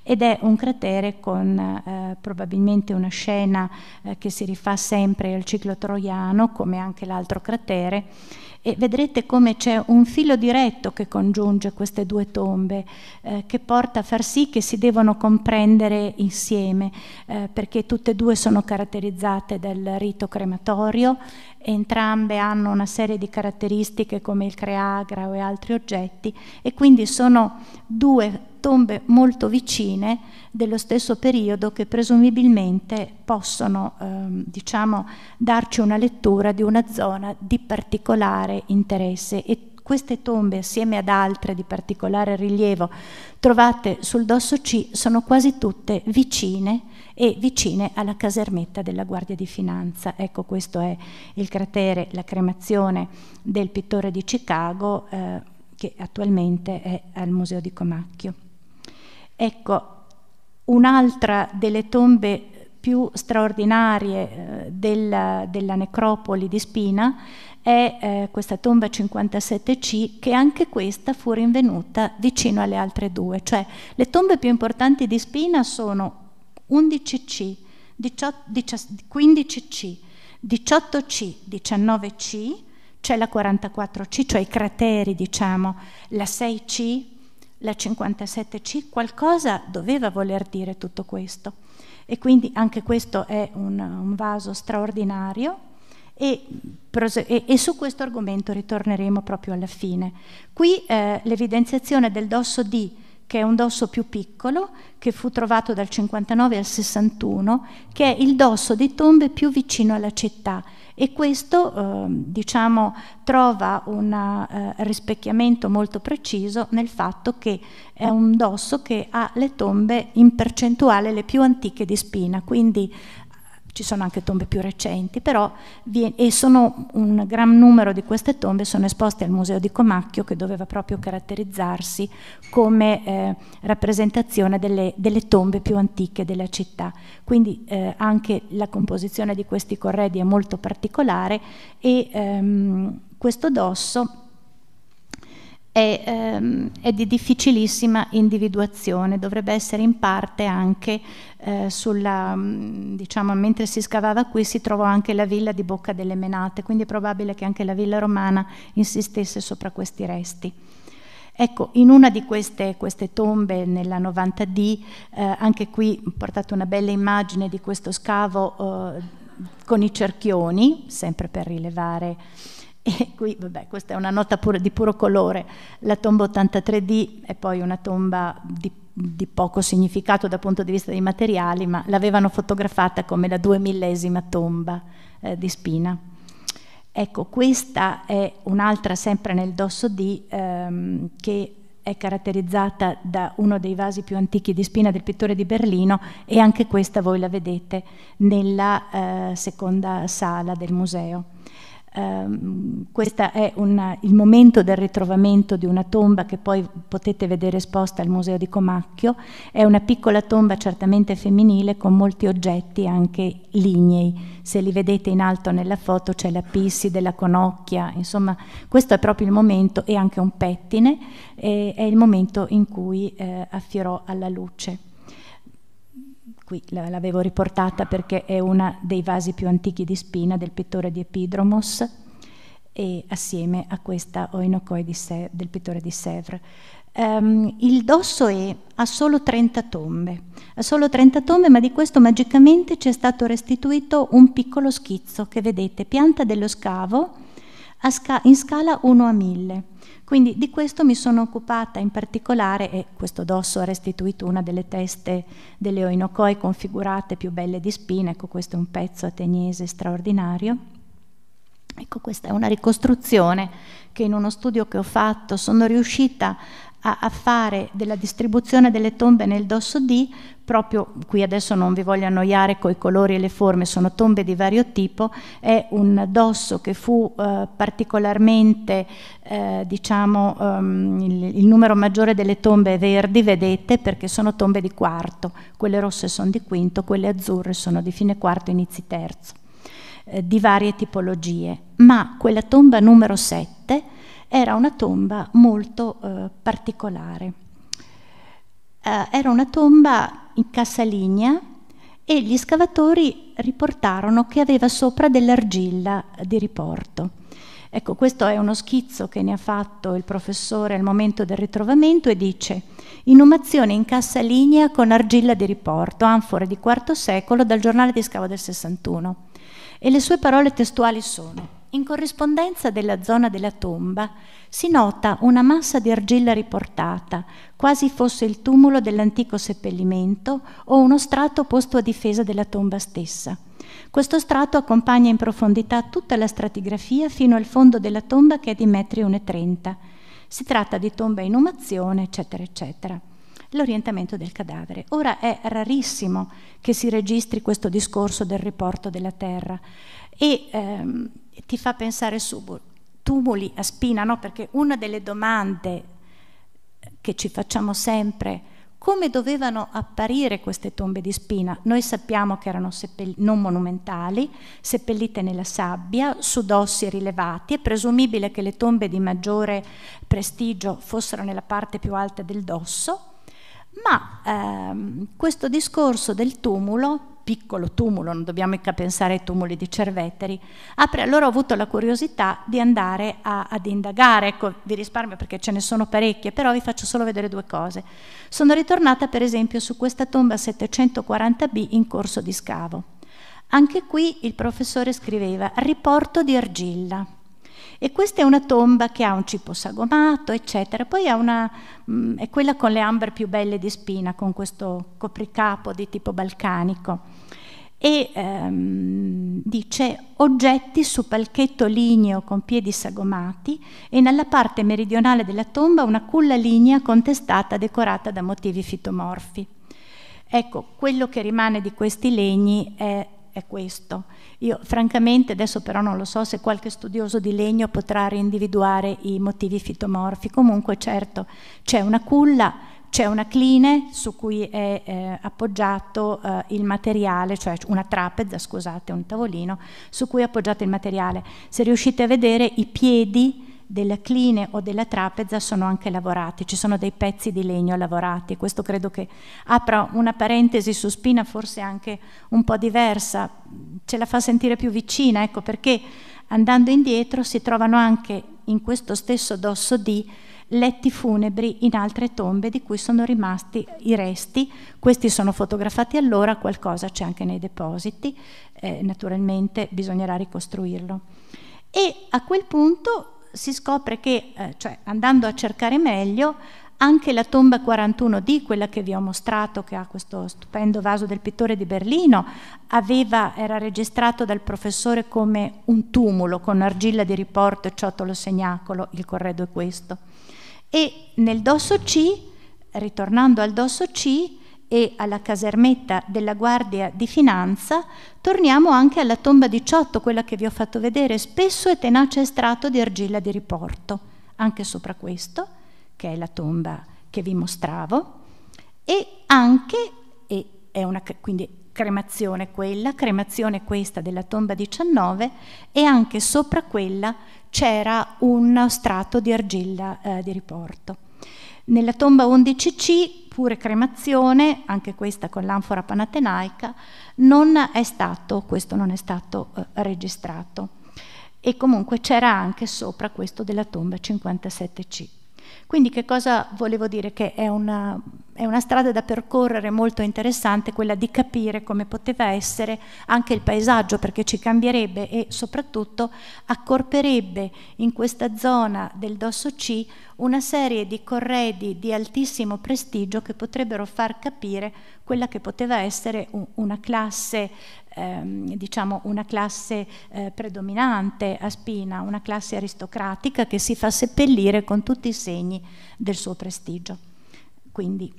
ed è un cratere con eh, probabilmente una scena eh, che si rifà sempre al ciclo troiano, come anche l'altro cratere, e vedrete come c'è un filo diretto che congiunge queste due tombe, eh, che porta a far sì che si devono comprendere insieme, eh, perché tutte e due sono caratterizzate dal rito crematorio, entrambe hanno una serie di caratteristiche come il creagra o altri oggetti e quindi sono due tombe molto vicine dello stesso periodo che presumibilmente possono ehm, diciamo, darci una lettura di una zona di particolare interesse e queste tombe assieme ad altre di particolare rilievo trovate sul dosso C sono quasi tutte vicine e vicine alla casermetta della Guardia di Finanza. Ecco, questo è il cratere, la cremazione del pittore di Chicago eh, che attualmente è al Museo di Comacchio. Ecco, Un'altra delle tombe più straordinarie eh, della, della, necropoli di Spina è eh, questa tomba 57C che anche questa fu rinvenuta vicino alle altre due, cioè le tombe più importanti di Spina sono 11C, 15C, 18C, 19C, c'è la 44C, cioè i crateri diciamo, la 6C la 57C, qualcosa doveva voler dire tutto questo. E quindi anche questo è un, un vaso straordinario e, e, e, su questo argomento ritorneremo proprio alla fine. Qui eh, l'evidenziazione del dosso D, che è un dosso più piccolo, che fu trovato dal 59 al 61, che è il dosso di tombe più vicino alla città e questo eh, diciamo, trova un eh, rispecchiamento molto preciso nel fatto che è un dosso che ha le tombe in percentuale le più antiche di Spina, quindi ci sono anche tombe più recenti, però e sono un gran numero di queste tombe sono esposte al Museo di Comacchio che doveva proprio caratterizzarsi come eh, rappresentazione delle, delle, tombe più antiche della città. Quindi eh, anche la composizione di questi corredi è molto particolare e ehm, questo dosso è, ehm, è, di difficilissima individuazione, dovrebbe essere in parte anche eh, sulla, mm, diciamo, mentre si scavava qui si trovò anche la villa di Bocca delle Menate, quindi è probabile che anche la villa romana insistesse sopra questi resti. Ecco, in una di queste, queste tombe, nella 90D, eh, anche qui ho portato una bella immagine di questo scavo eh, con i cerchioni, sempre per rilevare E qui, vabbè, questa è una nota pur, di puro colore. La tomba 83D è poi una tomba di, di, poco significato dal punto di vista dei materiali, ma l'avevano fotografata come la duemillesima tomba eh, di Spina. Ecco, questa è un'altra sempre nel dosso D ehm, che è caratterizzata da uno dei vasi più antichi di spina del pittore di Berlino e anche questa voi la vedete nella eh, seconda sala del museo. Ehm, questo è una, il momento del ritrovamento di una tomba che poi potete vedere esposta al Museo di Comacchio. È una piccola tomba certamente femminile con molti oggetti anche lignei. Se li vedete in alto nella foto c'è la pissi della conocchia, insomma questo è proprio il momento e anche un pettine, è il momento in cui eh, affiorò alla luce qui l'avevo riportata perché è uno dei vasi più antichi di spina del pittore di Epidromos e assieme a questa Oinokoi Se- del pittore di Sèvres. Um, il Dossoe ha solo 30 tombe, ha solo 30 tombe, ma di questo magicamente ci è stato restituito un piccolo schizzo che vedete, pianta dello scavo sca- in scala 1 a 1000. Quindi di questo mi sono occupata in particolare e questo dosso ha restituito una delle teste delle oinocoi configurate più belle di spina, ecco questo è un pezzo ateniese straordinario. Ecco questa è una ricostruzione che in uno studio che ho fatto sono riuscita a a, a fare della distribuzione delle tombe nel dosso D, proprio qui adesso non vi voglio annoiare con i colori e le forme, sono tombe di vario tipo, è un dosso che fu eh, particolarmente, eh, diciamo, um, il, il, numero maggiore delle tombe verdi, vedete, perché sono tombe di quarto, quelle rosse sono di quinto, quelle azzurre sono di fine quarto, inizi terzo, eh, di varie tipologie. Ma quella tomba numero 7 era una tomba molto eh, particolare. Eh, era una tomba in cassaligna e gli scavatori riportarono che aveva sopra dell'argilla di riporto. Ecco, questo è uno schizzo che ne ha fatto il professore al momento del ritrovamento e dice «Inumazione in cassa linea con argilla di riporto, anfore di IV secolo, dal giornale di scavo del 61». E le sue parole testuali sono in corrispondenza della zona della tomba si nota una massa di argilla riportata, quasi fosse il tumulo dell'antico seppellimento o uno strato posto a difesa della tomba stessa. Questo strato accompagna in profondità tutta la stratigrafia fino al fondo della tomba che è di metri 1,30. Si tratta di tomba inumazione, eccetera, eccetera l'orientamento del cadavere. Ora è rarissimo che si registri questo discorso del riporto della terra e ehm, ti fa pensare su tumuli a spina, no? Perché una delle domande che ci facciamo sempre come dovevano apparire queste tombe di spina? Noi sappiamo che erano non monumentali, seppellite nella sabbia, su dossi rilevati. È presumibile che le tombe di maggiore prestigio fossero nella parte più alta del dosso, ma ehm, questo discorso del tumulo piccolo tumulo, non dobbiamo mica pensare ai tumuli di cerveteri, apre, allora ho avuto la curiosità di andare a, ad indagare, ecco vi risparmio perché ce ne sono parecchie, però vi faccio solo vedere due cose. Sono ritornata per esempio su questa tomba 740B in corso di scavo. Anche qui il professore scriveva riporto di argilla. E questa è una tomba che ha un cipo sagomato, eccetera. Poi una, mm, è quella con le ambre più belle di spina, con questo copricapo di tipo balcanico e ehm, dice oggetti su palchetto ligneo con piedi sagomati e nella parte meridionale della tomba una culla lignea contestata decorata da motivi fitomorfi. Ecco, quello che rimane di questi legni è, è questo. Io francamente adesso però non lo so se qualche studioso di legno potrà rindividuare i motivi fitomorfi, comunque certo c'è una culla c'è una cline su cui è eh, appoggiato eh, il materiale, cioè una trapezza, scusate, un tavolino, su cui è appoggiato il materiale. Se riuscite a vedere i piedi della cline o della trapezza sono anche lavorati, ci sono dei pezzi di legno lavorati. Questo credo che apra una parentesi su Spina forse anche un po' diversa, ce la fa sentire più vicina, ecco perché andando indietro si trovano anche in questo stesso dosso di letti funebri in altre tombe di cui sono rimasti i resti, questi sono fotografati allora, qualcosa c'è anche nei depositi, eh, naturalmente bisognerà ricostruirlo. E a quel punto si scopre che, eh, cioè andando a cercare meglio, anche la tomba 41D, quella che vi ho mostrato, che ha questo stupendo vaso del pittore di Berlino, aveva, era registrato dal professore come un tumulo con argilla di riporto e ciotolo segnacolo, il corredo è questo e nel dosso C, ritornando al dosso C e alla casermetta della Guardia di Finanza, torniamo anche alla tomba 18, quella che vi ho fatto vedere, spesso e tenace strato di argilla di riporto, anche sopra questo, che è la tomba che vi mostravo, e anche, e è una, quindi cremazione quella, cremazione questa della tomba 19 e anche sopra quella c'era uno strato di argilla eh, di riporto. Nella tomba 11C, pure cremazione, anche questa con l'anfora panatenaica, non è stato, questo non è stato eh, registrato. E comunque c'era anche sopra questo della tomba 57C. Quindi che cosa volevo dire? Che è una, è una, strada da percorrere molto interessante quella di capire come poteva essere anche il paesaggio perché ci cambierebbe e soprattutto accorperebbe in questa zona del Dosso C una serie di corredi di altissimo prestigio che potrebbero far capire quella che poteva essere una classe ehm, diciamo una classe eh, predominante a Spina, una classe aristocratica che si fa seppellire con tutti i segni del suo prestigio. Quindi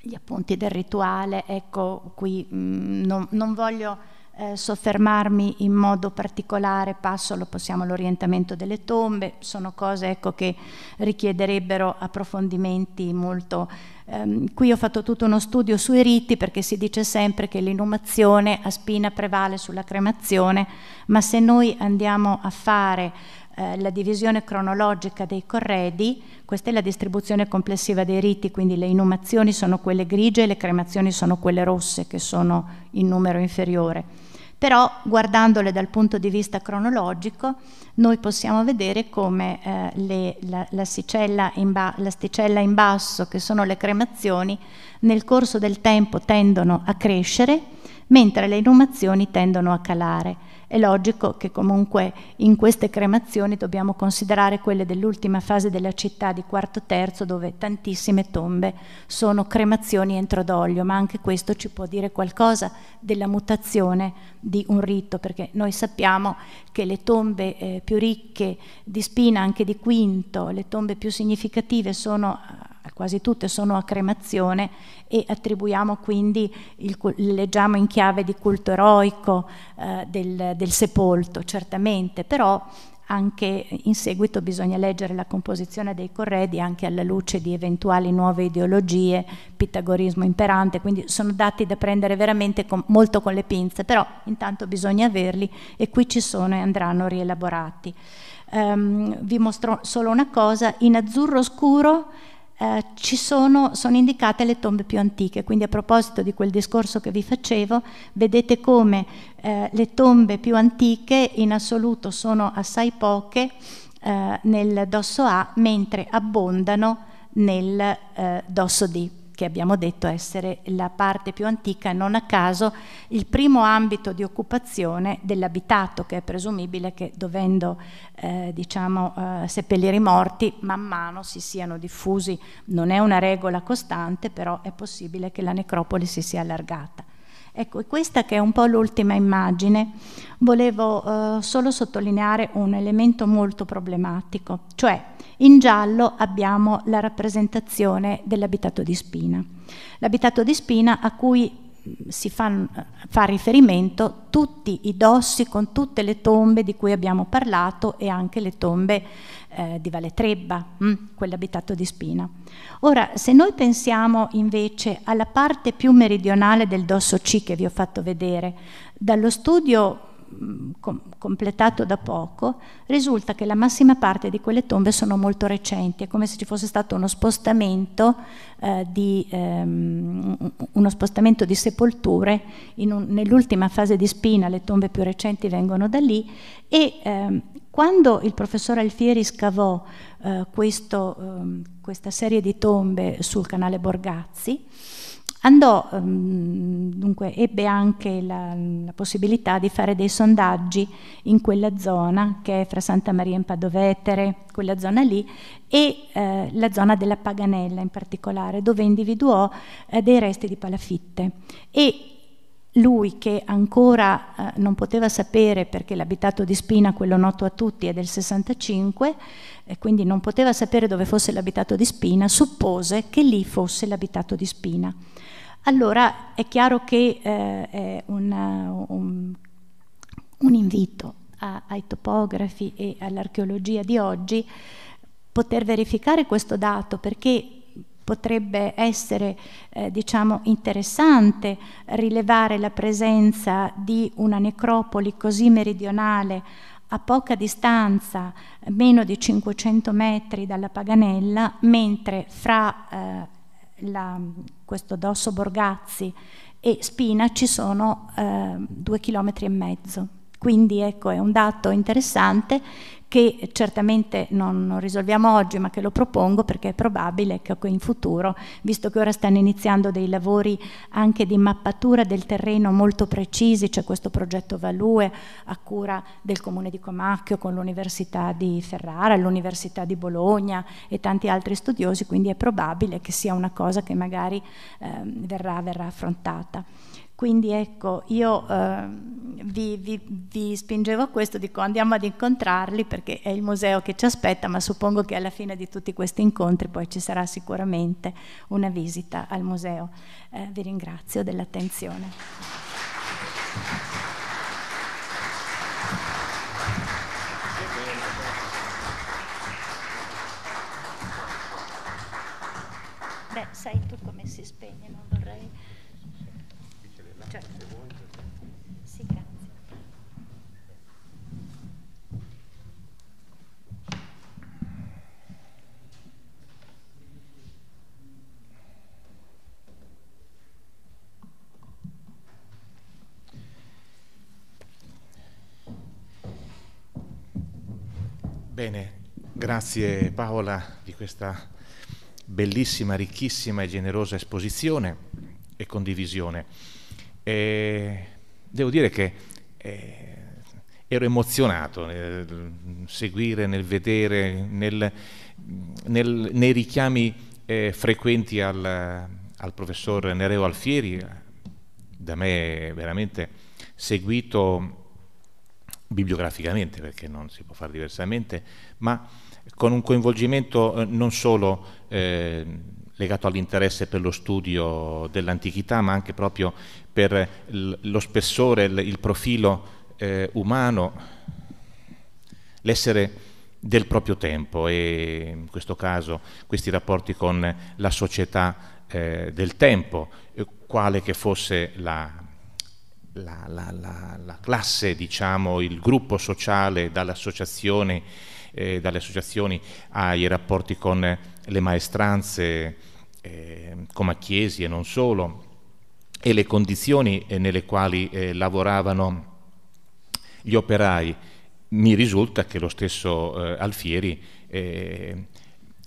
gli appunti del rituale, ecco qui mh, mm, non, non voglio... Eh, soffermarmi in modo particolare, passo lo possiamo all'orientamento delle tombe, sono cose ecco, che richiederebbero approfondimenti molto Um, qui ho fatto tutto uno studio sui riti perché si dice sempre che l'inumazione a spina prevale sulla cremazione, ma se noi andiamo a fare eh, la divisione cronologica dei corredi, questa è la distribuzione complessiva dei riti, quindi le inumazioni sono quelle grigie e le cremazioni sono quelle rosse che sono in numero inferiore però guardandole dal punto di vista cronologico noi possiamo vedere come eh, le, la, l'asticella, in ba- l'asticella in basso, che sono le cremazioni, nel corso del tempo tendono a crescere, mentre le inumazioni tendono a calare. È logico che comunque in queste cremazioni dobbiamo considerare quelle dell'ultima fase della città di Quarto Terzo dove tantissime tombe sono cremazioni entro d'olio, ma anche questo ci può dire qualcosa della mutazione di un rito, perché noi sappiamo che le tombe eh, più ricche di Spina, anche di Quinto, le tombe più significative sono quasi tutte sono a cremazione e attribuiamo quindi, il, leggiamo in chiave di culto eroico eh, del, del sepolto, certamente, però anche in seguito bisogna leggere la composizione dei corredi anche alla luce di eventuali nuove ideologie, pitagorismo imperante, quindi sono dati da prendere veramente con, molto con le pinze, però intanto bisogna averli e qui ci sono e andranno rielaborati. Um, vi mostro solo una cosa, in azzurro scuro eh, ci sono, sono indicate le tombe più antiche, quindi a proposito di quel discorso che vi facevo, vedete come eh, le tombe più antiche in assoluto sono assai poche eh, nel dosso A, mentre abbondano nel eh, dosso D che abbiamo detto essere la parte più antica, non a caso il primo ambito di occupazione dell'abitato, che è presumibile che dovendo eh, diciamo, eh, seppellire i morti man mano si siano diffusi, non è una regola costante, però è possibile che la necropoli si sia allargata. Ecco, questa che è un po' l'ultima immagine, volevo eh, solo sottolineare un elemento molto problematico, cioè in giallo abbiamo la rappresentazione dell'abitato di spina. L'abitato di spina a cui si fa, fa riferimento tutti i dossi con tutte le tombe di cui abbiamo parlato e anche le tombe eh, di Valetrebba, Trebba, mm, quell'abitato di Spina. Ora, se noi pensiamo invece alla parte più meridionale del dosso C che vi ho fatto vedere, dallo studio Mm, com completato da poco, risulta che la massima parte di quelle tombe sono molto recenti, è come se ci fosse stato uno spostamento, eh, di, ehm, uno spostamento di, sepolture, nell'ultima fase di spina le tombe più recenti vengono da lì e ehm, quando il professor Alfieri scavò eh, questo, ehm, questa serie di tombe sul canale Borgazzi, Andò, ehm, dunque, ebbe anche la, la, possibilità di fare dei sondaggi in quella zona, che è fra Santa Maria in Padovetere, quella zona lì, e eh, la zona della Paganella in particolare, dove individuò eh, dei resti di palafitte. E lui che ancora eh, non poteva sapere perché l'abitato di Spina, quello noto a tutti, è del 65, e quindi non poteva sapere dove fosse l'abitato di Spina, suppose che lì fosse l'abitato di Spina allora è chiaro che eh, è una, un, un, invito a, ai topografi e all'archeologia di oggi poter verificare questo dato perché potrebbe essere eh, diciamo interessante rilevare la presenza di una necropoli così meridionale a poca distanza, meno di 500 metri dalla Paganella, mentre fra eh, la, questo Dosso Borgazzi e Spina ci sono eh, due chilometri e mezzo. Quindi ecco, è un dato interessante che certamente non, non risolviamo oggi ma che lo propongo perché è probabile che in futuro, visto che ora stanno iniziando dei lavori anche di mappatura del terreno molto precisi, c'è questo progetto Value a cura del Comune di Comacchio con l'Università di Ferrara, l'Università di Bologna e tanti altri studiosi, quindi è probabile che sia una cosa che magari eh, verrà, verrà affrontata. Quindi ecco, io eh, vi, vi, vi, spingevo a questo, dico andiamo ad incontrarli perché è il museo che ci aspetta, ma suppongo che alla fine di tutti questi incontri poi ci sarà sicuramente una visita al museo. Eh, vi ringrazio dell'attenzione. Beh, sei tutto Bene, grazie Paola di questa bellissima, ricchissima e generosa esposizione e condivisione. E devo dire che eh, ero emozionato nel seguire, nel vedere, nel, nel, nei richiami eh, frequenti al, al, professor Nereo Alfieri, eh, da me veramente seguito bibliograficamente, perché non si può fare diversamente, ma con un coinvolgimento eh, non solo eh, legato all'interesse per lo studio dell'antichità, ma anche proprio per lo spessore, il profilo eh, umano, l'essere del proprio tempo e in questo caso questi rapporti con la società eh, del tempo, eh, quale che fosse la la, la, la, la classe, diciamo, il gruppo sociale dall'associazione eh, dalle associazioni ai rapporti con le maestranze eh, comacchiesi e non solo, e le condizioni eh, nelle quali eh, lavoravano gli operai. Mi risulta che lo stesso eh, Alfieri eh,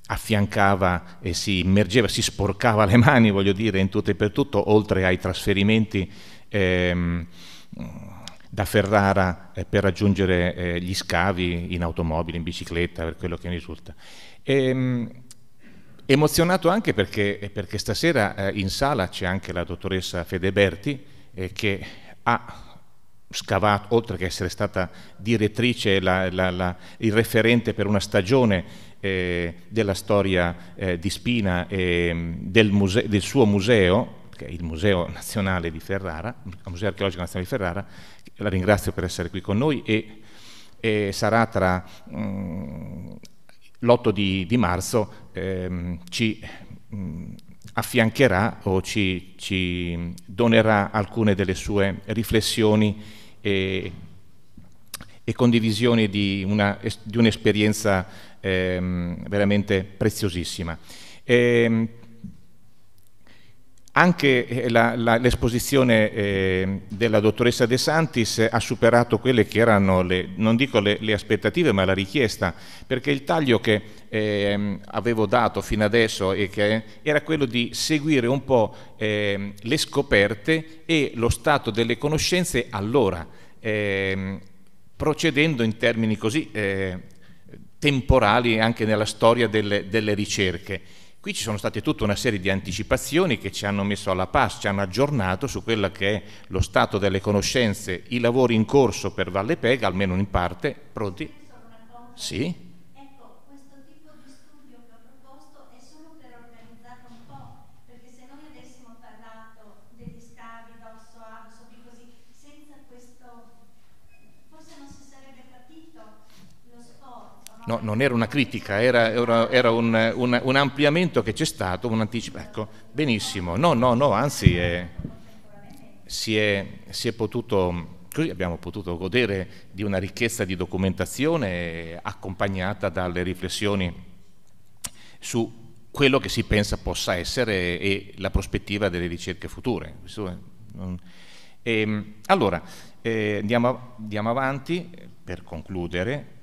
affiancava e si immergeva, si sporcava le mani, voglio dire, in tutto e per tutto, oltre ai trasferimenti ehm, da Ferrara eh, per raggiungere eh, gli scavi in automobile, in bicicletta, per quello che ne risulta. Ehm, emozionato anche perché, perché stasera eh, in sala c'è anche la dottoressa Fede Berti eh, che ha scavato, oltre che essere stata direttrice, la, la, la, il referente per una stagione eh, della storia eh, di Spina e mm, del, del, suo museo, che è il Museo Nazionale di Ferrara, il Museo Archeologico Nazionale di Ferrara, la ringrazio per essere qui con noi e, e sarà tra mm, l'8 di, di marzo, ehm, ci mh, mm, affiancherà o ci, ci, donerà alcune delle sue riflessioni e, e condivisioni di, un'esperienza ehm, veramente preziosissima. E, ehm, anche eh, la, la, l'esposizione eh, della dottoressa De Santis ha superato quelle che erano, le, non dico le, le, aspettative, ma la richiesta, perché il taglio che eh, avevo dato fino adesso era quello di seguire un po' eh, le scoperte e lo stato delle conoscenze allora, ehm, procedendo in termini così eh, temporali anche nella storia delle, delle ricerche. Qui ci sono state tutta una serie di anticipazioni che ci hanno messo alla pace, ci hanno aggiornato su quello che è lo stato delle conoscenze, i lavori in corso per Valle Pega, almeno in parte. Pronti? Sì. no, non era una critica, era, era, era un, un, un, ampliamento che c'è stato, un anticipo. Ecco, benissimo. No, no, no, anzi è, si, è, si, è, potuto, così abbiamo potuto godere di una ricchezza di documentazione eh, accompagnata dalle riflessioni su quello che si pensa possa essere e la prospettiva delle ricerche future. E, ehm, allora, eh, andiamo, andiamo avanti per concludere.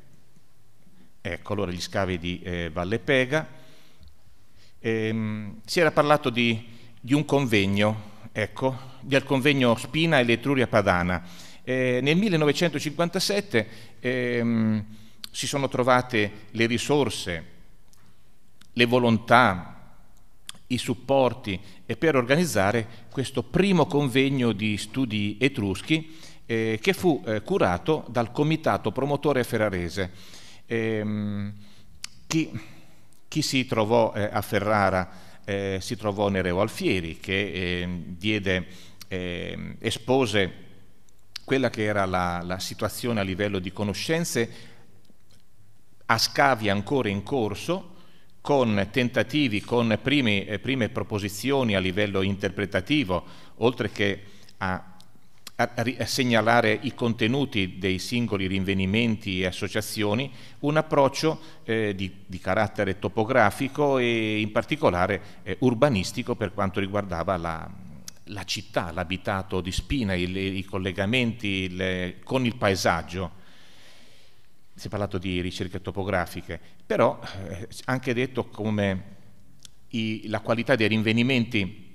Ecco, allora gli scavi di eh, Valle Pega. Ehm, si era parlato di, di un convegno, ecco, del convegno Spina e l'Etruria Padana. Eh, nel 1957 ehm, si sono trovate le risorse, le volontà, i supporti per organizzare questo primo convegno di studi etruschi eh, che fu eh, curato dal comitato promotore ferrarese Ehm, chi, chi, si trovò eh, a Ferrara eh, si trovò Nereo Alfieri che ehm, diede, ehm, espose quella che era la, la situazione a livello di conoscenze a scavi ancora in corso, con tentativi, con prime, eh, prime proposizioni a livello interpretativo, oltre che a a, segnalare i contenuti dei singoli rinvenimenti e associazioni, un approccio eh, di, di, carattere topografico e in particolare eh, urbanistico per quanto riguardava la, la città, l'abitato di Spina, il, i collegamenti le, con il paesaggio. Si è parlato di ricerche topografiche, però eh, anche detto come i, la qualità dei rinvenimenti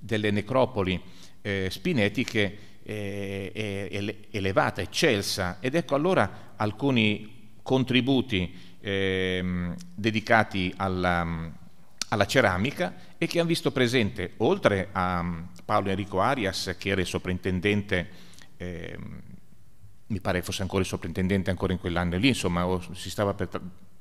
delle necropoli eh, spinetiche eh, elevata, eccelsa ed ecco allora alcuni contributi eh, dedicati alla, alla ceramica e che hanno visto presente, oltre a mm, Paolo Enrico Arias, che era il soprintendente, eh, mi pare fosse ancora il soprintendente ancora in quell'anno lì, insomma, per,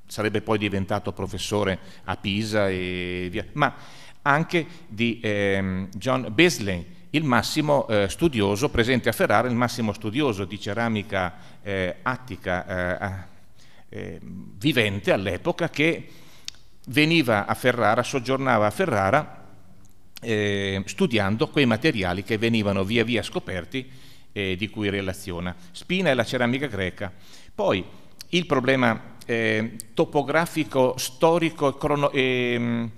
sarebbe poi diventato professore a Pisa e via, ma anche di eh, John Besley, il massimo eh, studioso, presente a Ferrara, il massimo studioso di ceramica eh, attica eh, eh vivente all'epoca che veniva a Ferrara, soggiornava a Ferrara eh, studiando quei materiali che venivano via via scoperti eh, di cui relaziona. Spina e la ceramica greca. Poi il problema eh, topografico, storico e eh,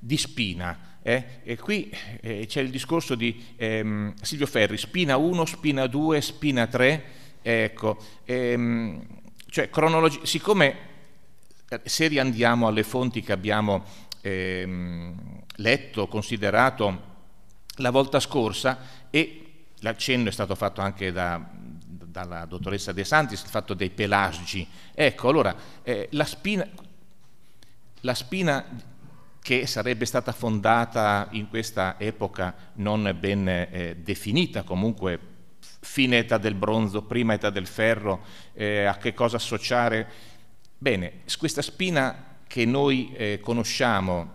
di Spina, eh? E qui eh, c'è il discorso di ehm, Silvio Ferri, spina 1, spina 2, spina 3, ecco, ehm, cioè cronologi- siccome eh, se riandiamo alle fonti che abbiamo ehm, letto, considerato la volta scorsa e l'accenno è stato fatto anche da, dalla dottoressa De Santis, il fatto dei pelagi. Ecco, allora, eh, la, spina, la spina che sarebbe stata fondata in questa epoca non ben eh, definita, comunque fine età del bronzo, prima età del ferro, eh, a che cosa associare. Bene, questa spina che noi eh, conosciamo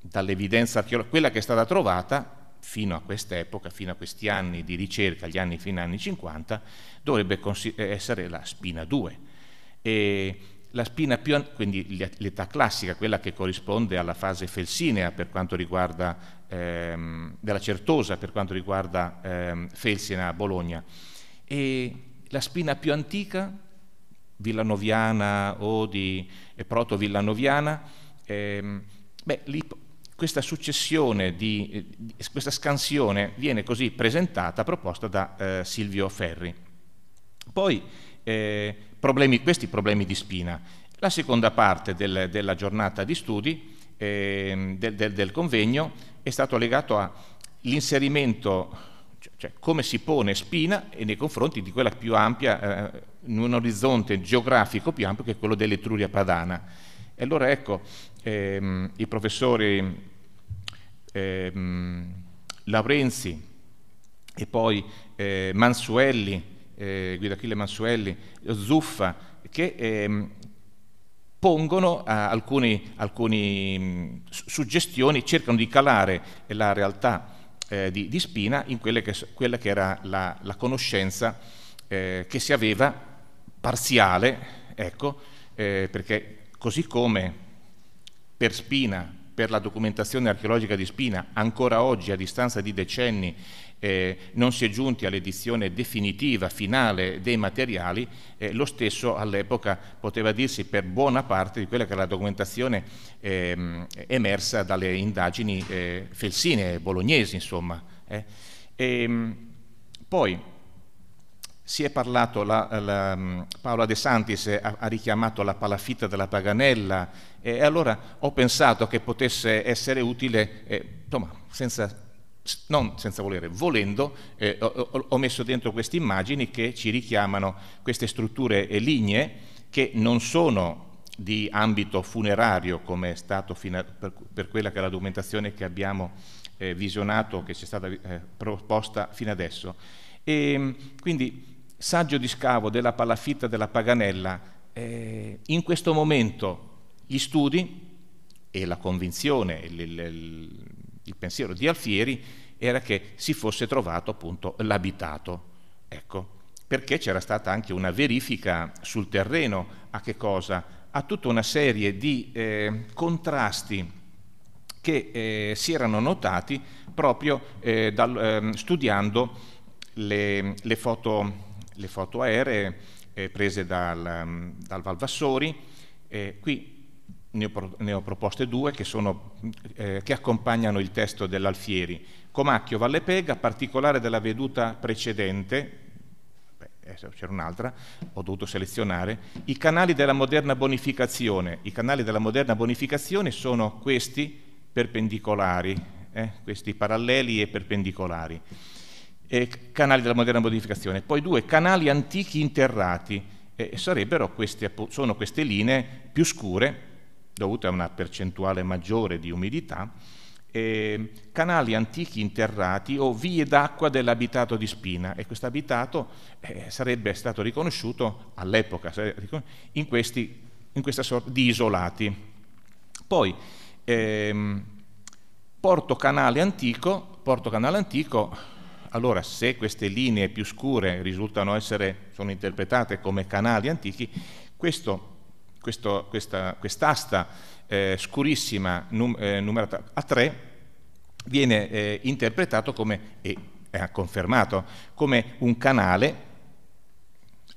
dall'evidenza archeologica, quella che è stata trovata fino a quest'epoca, fino a questi anni di ricerca, gli anni fino agli anni 50, dovrebbe eh, essere la spina 2. E la spina più, an- quindi l'età classica, quella che corrisponde alla fase felsinea per quanto riguarda, ehm, della certosa per quanto riguarda ehm, Felsina Bologna. E la spina più antica, villanoviana o di eh, proto-villanoviana, ehm, beh, lì questa successione, di, eh, questa scansione viene così presentata, proposta da eh, Silvio Ferri. Poi eh, problemi, questi problemi di spina. La seconda parte del, della giornata di studi, eh, del, del, del convegno, è stato legato all'inserimento cioè, cioè come si pone spina nei confronti di quella più ampia, eh, in un orizzonte geografico più ampio che è quello dell'Etruria Padana. E allora ecco, ehm, i professori ehm, Laurenzi e poi eh, Mansuelli eh, Guido Achille Mansuelli, Zuffa, che ehm, pongono eh, alcune mm, suggestioni, cercano di calare la realtà eh, di, di, Spina in che, quella che era la, la conoscenza eh, che si aveva parziale, ecco, eh, perché così come per Spina, per la documentazione archeologica di Spina, ancora oggi a distanza di decenni eh, non si è giunti all'edizione definitiva, finale dei materiali, eh, lo stesso all'epoca poteva dirsi per buona parte di quella che era la documentazione eh, emersa dalle indagini eh, felsine, bolognesi insomma. E, eh. ehm, poi si è parlato, la, la, mm, Paola De Santis ha, ha, richiamato la palafitta della Paganella e allora ho pensato che potesse essere utile, eh, insomma, senza non senza volere, volendo, eh, ho, ho, messo dentro queste immagini che ci richiamano queste strutture eh, lignee che non sono di ambito funerario come è stato a, per, per, quella che è la documentazione che abbiamo eh, visionato, che ci è stata eh, proposta fino adesso. E, ehm, quindi saggio di scavo della palafitta della Paganella, eh, in questo momento gli studi e la convinzione, il, il, il pensiero di Alfieri era che si fosse trovato appunto l'abitato. Ecco, perché c'era stata anche una verifica sul terreno a che cosa? A tutta una serie di eh, contrasti che eh, si erano notati proprio eh, dal, ehm, studiando le, le, foto, le foto aeree eh, prese dal, ehm, dal Valvassori. qui ne ho, ne ho proposte due che, sono, eh, che accompagnano il testo dell'Alfieri. Comacchio Vallepega, particolare della veduta precedente, eh, c'era un'altra, ho dovuto selezionare, i canali della moderna bonificazione. I canali della moderna bonificazione sono questi perpendicolari, eh, questi paralleli e perpendicolari. E canali della moderna bonificazione. Poi due canali antichi interrati, e sarebbero queste, sono queste linee più scure dovute a una percentuale maggiore di umidità, eh, canali antichi interrati o vie d'acqua dell'abitato di Spina e questo abitato eh, sarebbe stato riconosciuto all'epoca in, questi, in questa sorta di isolati. Poi ehm, Porto Canale Antico, Porto Canale Antico, allora se queste linee più scure risultano essere, sono interpretate come canali antichi, questo questo, questa, quest'asta eh, scurissima num, eh, numerata a 3 viene eh, interpretato come, e è confermato, come un canale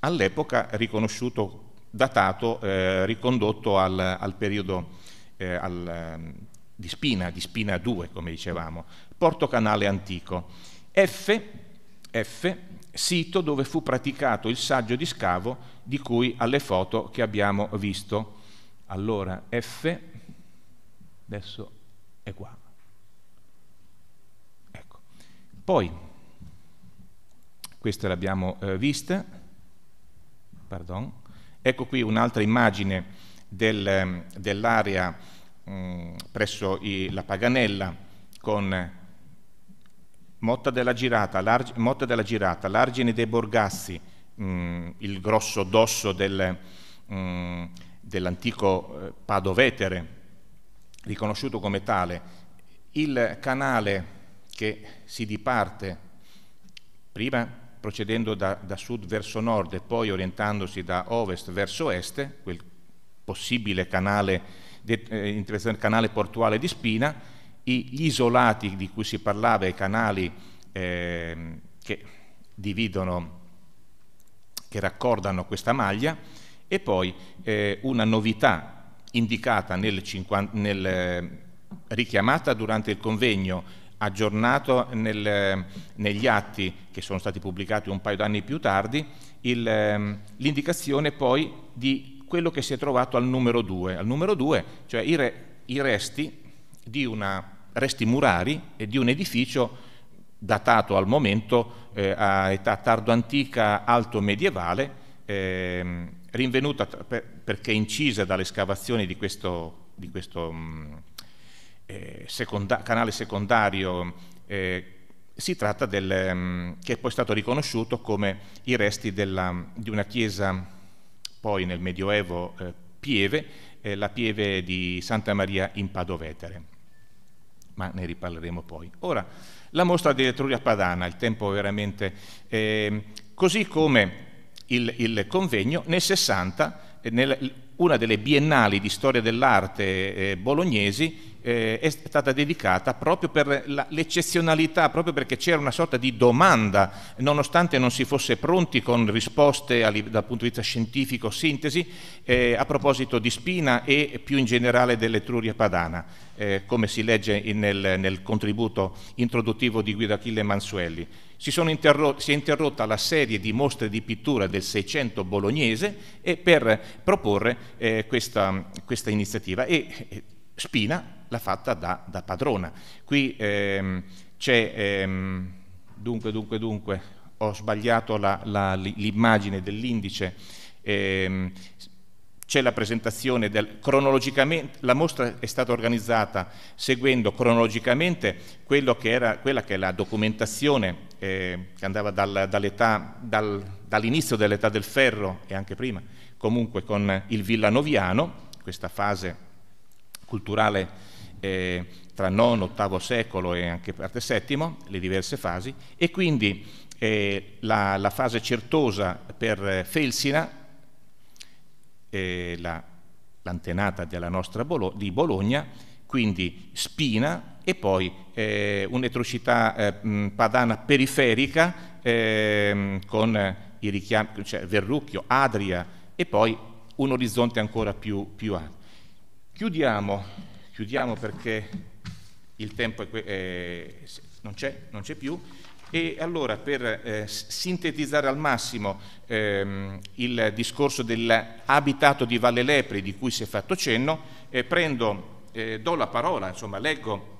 all'epoca riconosciuto, datato, eh, ricondotto al, al periodo eh, al, ehm, di Spina, di Spina 2 come dicevamo, porto canale antico. F, F sito dove fu praticato il saggio di scavo di cui alle foto che abbiamo visto. Allora F adesso è qua. Ecco. Poi, questa l'abbiamo eh, vista, Pardon. ecco qui un'altra immagine del, ehm, dell'area mm, presso i, la Paganella con Motta della Girata, Motta della Girata L'argine dei Borgassi, mh, mm, il grosso dosso del, mm, dell'antico eh, Padovetere, riconosciuto come tale, il canale che si diparte prima procedendo da, da, sud verso nord e poi orientandosi da ovest verso est, quel possibile canale, eh, canale portuale di Spina, gli isolati di cui si parlava, i canali eh, che dividono, che raccordano questa maglia, e poi eh, una novità indicata nel, nel, richiamata durante il convegno, aggiornato nel, negli atti che sono stati pubblicati un paio d'anni più tardi, ehm, l'indicazione poi di quello che si è trovato al numero 2, al numero 2, cioè i, re, i resti di una resti murari di un edificio datato al momento eh, a età tardo antica, alto medievale, eh, rinvenuta per, perché incisa dalle scavazioni di questo, di questo mh, mm, eh, seconda canale secondario. Eh, si tratta del, mh, mm, che è poi stato riconosciuto come i resti della, di una chiesa poi nel Medioevo eh, pieve, eh, la pieve di Santa Maria in Padovetere ma ne riparleremo poi. Ora, la mostra di Etruria Padana, il tempo veramente... Eh, così come il, il, convegno nel 60, nel, una delle biennali di storia dell'arte eh, bolognesi eh, è stata dedicata proprio per l'eccezionalità, proprio perché c'era una sorta di domanda, nonostante non si fosse pronti con risposte dal punto di vista scientifico, sintesi, eh, a proposito di Spina e più in generale dell'Etruria Padana, eh, come si legge in, nel, nel contributo introduttivo di Guido Achille Mansuelli. Si, si, è interrotta la serie di mostre di pittura del Seicento bolognese per proporre eh, questa, questa, iniziativa. E eh, Spina l'ha fatta da, da padrona. Qui ehm, c'è, ehm, dunque, dunque, dunque, ho sbagliato la, la, l'immagine dell'indice. Ehm, c'è la presentazione del cronologicamente, la mostra è stata organizzata seguendo cronologicamente che era, quella che è la documentazione eh, che andava dal, dal, dall'inizio dell'età del ferro e anche prima, comunque con il villanoviano, questa fase culturale eh, tra IX, VIII secolo e anche parte VII, le diverse fasi, e quindi eh, la, la, fase certosa per Felsina, eh, la, l'antenata della nostra Bolo- di Bologna, quindi spina, e poi eh, un'etrocità eh, padana periferica ehm, con i richiami, cioè Verrucchio, Adria e poi un orizzonte ancora più, più ampio. Chiudiamo, chiudiamo perché il tempo è, eh, non, c'è, non, c'è, più. E allora per eh, sintetizzare al massimo ehm, il discorso dell'abitato di Valle Lepre di cui si è fatto cenno, eh, prendo, eh, do la parola, insomma leggo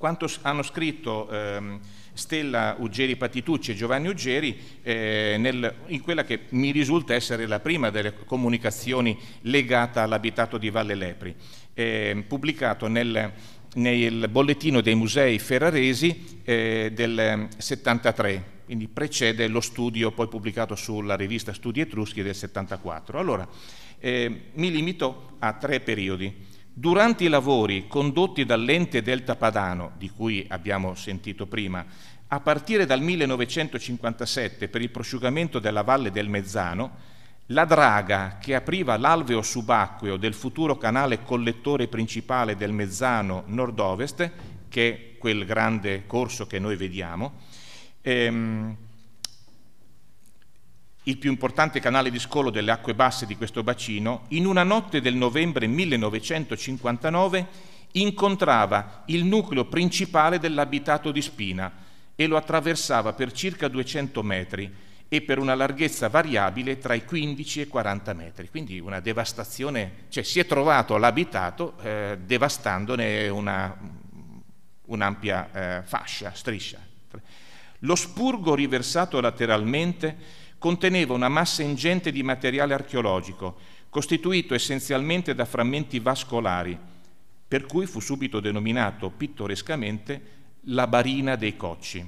quanto hanno scritto ehm, Stella Uggeri Patitucci e Giovanni Uggeri eh, nel, in quella che mi risulta essere la prima delle comunicazioni legata all'abitato di Valle Lepri, eh, pubblicato nel, nel, bollettino dei musei ferraresi eh, del 73 quindi precede lo studio poi pubblicato sulla rivista Studi Etruschi del 74. Allora, eh, mi limito a tre periodi Durante i lavori condotti dall'ente Delta Padano, di cui abbiamo sentito prima, a partire dal 1957 per il prosciugamento della valle del Mezzano, la draga che apriva l'alveo subacqueo del futuro canale collettore principale del Mezzano nord-ovest, che è quel grande corso che noi vediamo, ehm, il più importante canale di scolo delle acque basse di questo bacino, in una notte del novembre 1959 incontrava il nucleo principale dell'abitato di Spina e lo attraversava per circa 200 metri e per una larghezza variabile tra i 15 e i 40 metri. Quindi una devastazione, cioè si è trovato l'abitato eh, devastandone una, un'ampia eh, fascia, striscia. Lo spurgo riversato lateralmente conteneva una massa ingente di materiale archeologico, costituito essenzialmente da frammenti vascolari, per cui fu subito denominato pittorescamente la Barina dei Cocci.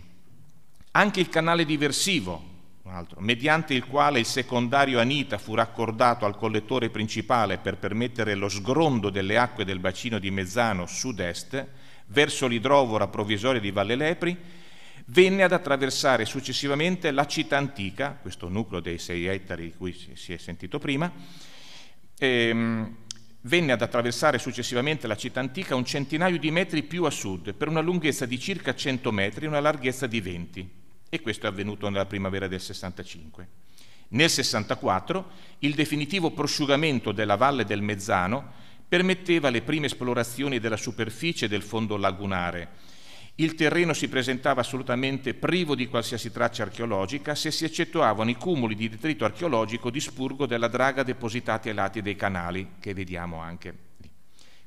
Anche il canale diversivo, altro, mediante il quale il secondario Anita fu raccordato al collettore principale per permettere lo sgrondo delle acque del bacino di Mezzano sud-est verso l'idrovora provvisoria di Valle Lepri, venne ad attraversare successivamente la città antica, questo nucleo dei sei ettari di cui si è sentito prima, ehm, venne ad attraversare successivamente la città antica un centinaio di metri più a sud, per una lunghezza di circa 100 metri e una larghezza di 20, e questo è avvenuto nella primavera del 65. Nel 64 il definitivo prosciugamento della valle del Mezzano permetteva le prime esplorazioni della superficie del fondo lagunare, il terreno si presentava assolutamente privo di qualsiasi traccia archeologica se si eccettuavano i cumuli di detrito archeologico di spurgo della draga depositati ai lati dei canali, che vediamo anche lì.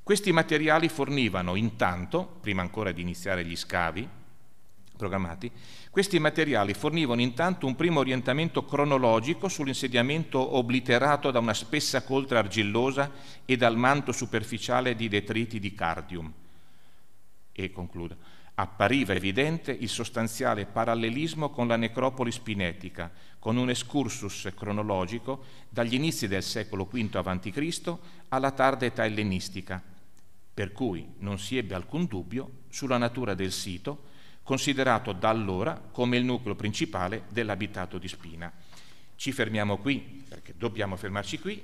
Questi materiali fornivano intanto, prima ancora di iniziare gli scavi programmati, questi materiali fornivano intanto un primo orientamento cronologico sull'insediamento obliterato da una spessa coltra argillosa e dal manto superficiale di detriti di cardium. E concludo appariva evidente il sostanziale parallelismo con la necropoli spinetica, con un excursus cronologico dagli inizi del secolo V a.C. alla tarda età ellenistica, per cui non si ebbe alcun dubbio sulla natura del sito, considerato da allora come il nucleo principale dell'abitato di Spina. Ci fermiamo qui, perché dobbiamo fermarci qui,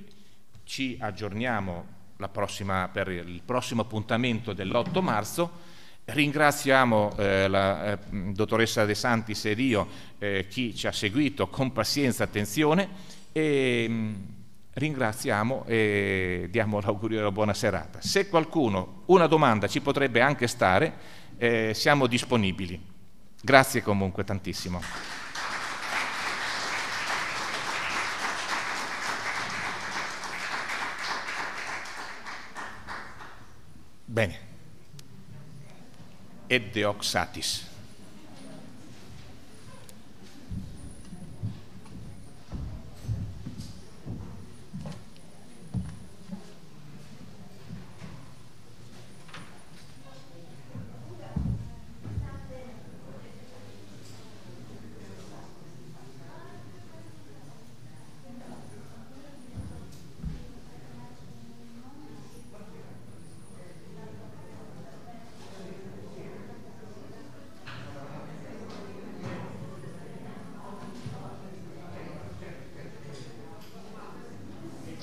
ci aggiorniamo prossima, per il prossimo appuntamento dell'8 marzo Ringraziamo eh, la eh, dottoressa De Santis ed io, eh, chi ci ha seguito con pazienza e attenzione, e mh, mm, ringraziamo e diamo l'augurio della buona serata. Se qualcuno, una domanda ci potrebbe anche stare, eh, siamo disponibili. Grazie comunque tantissimo. Bene. et deoxatis.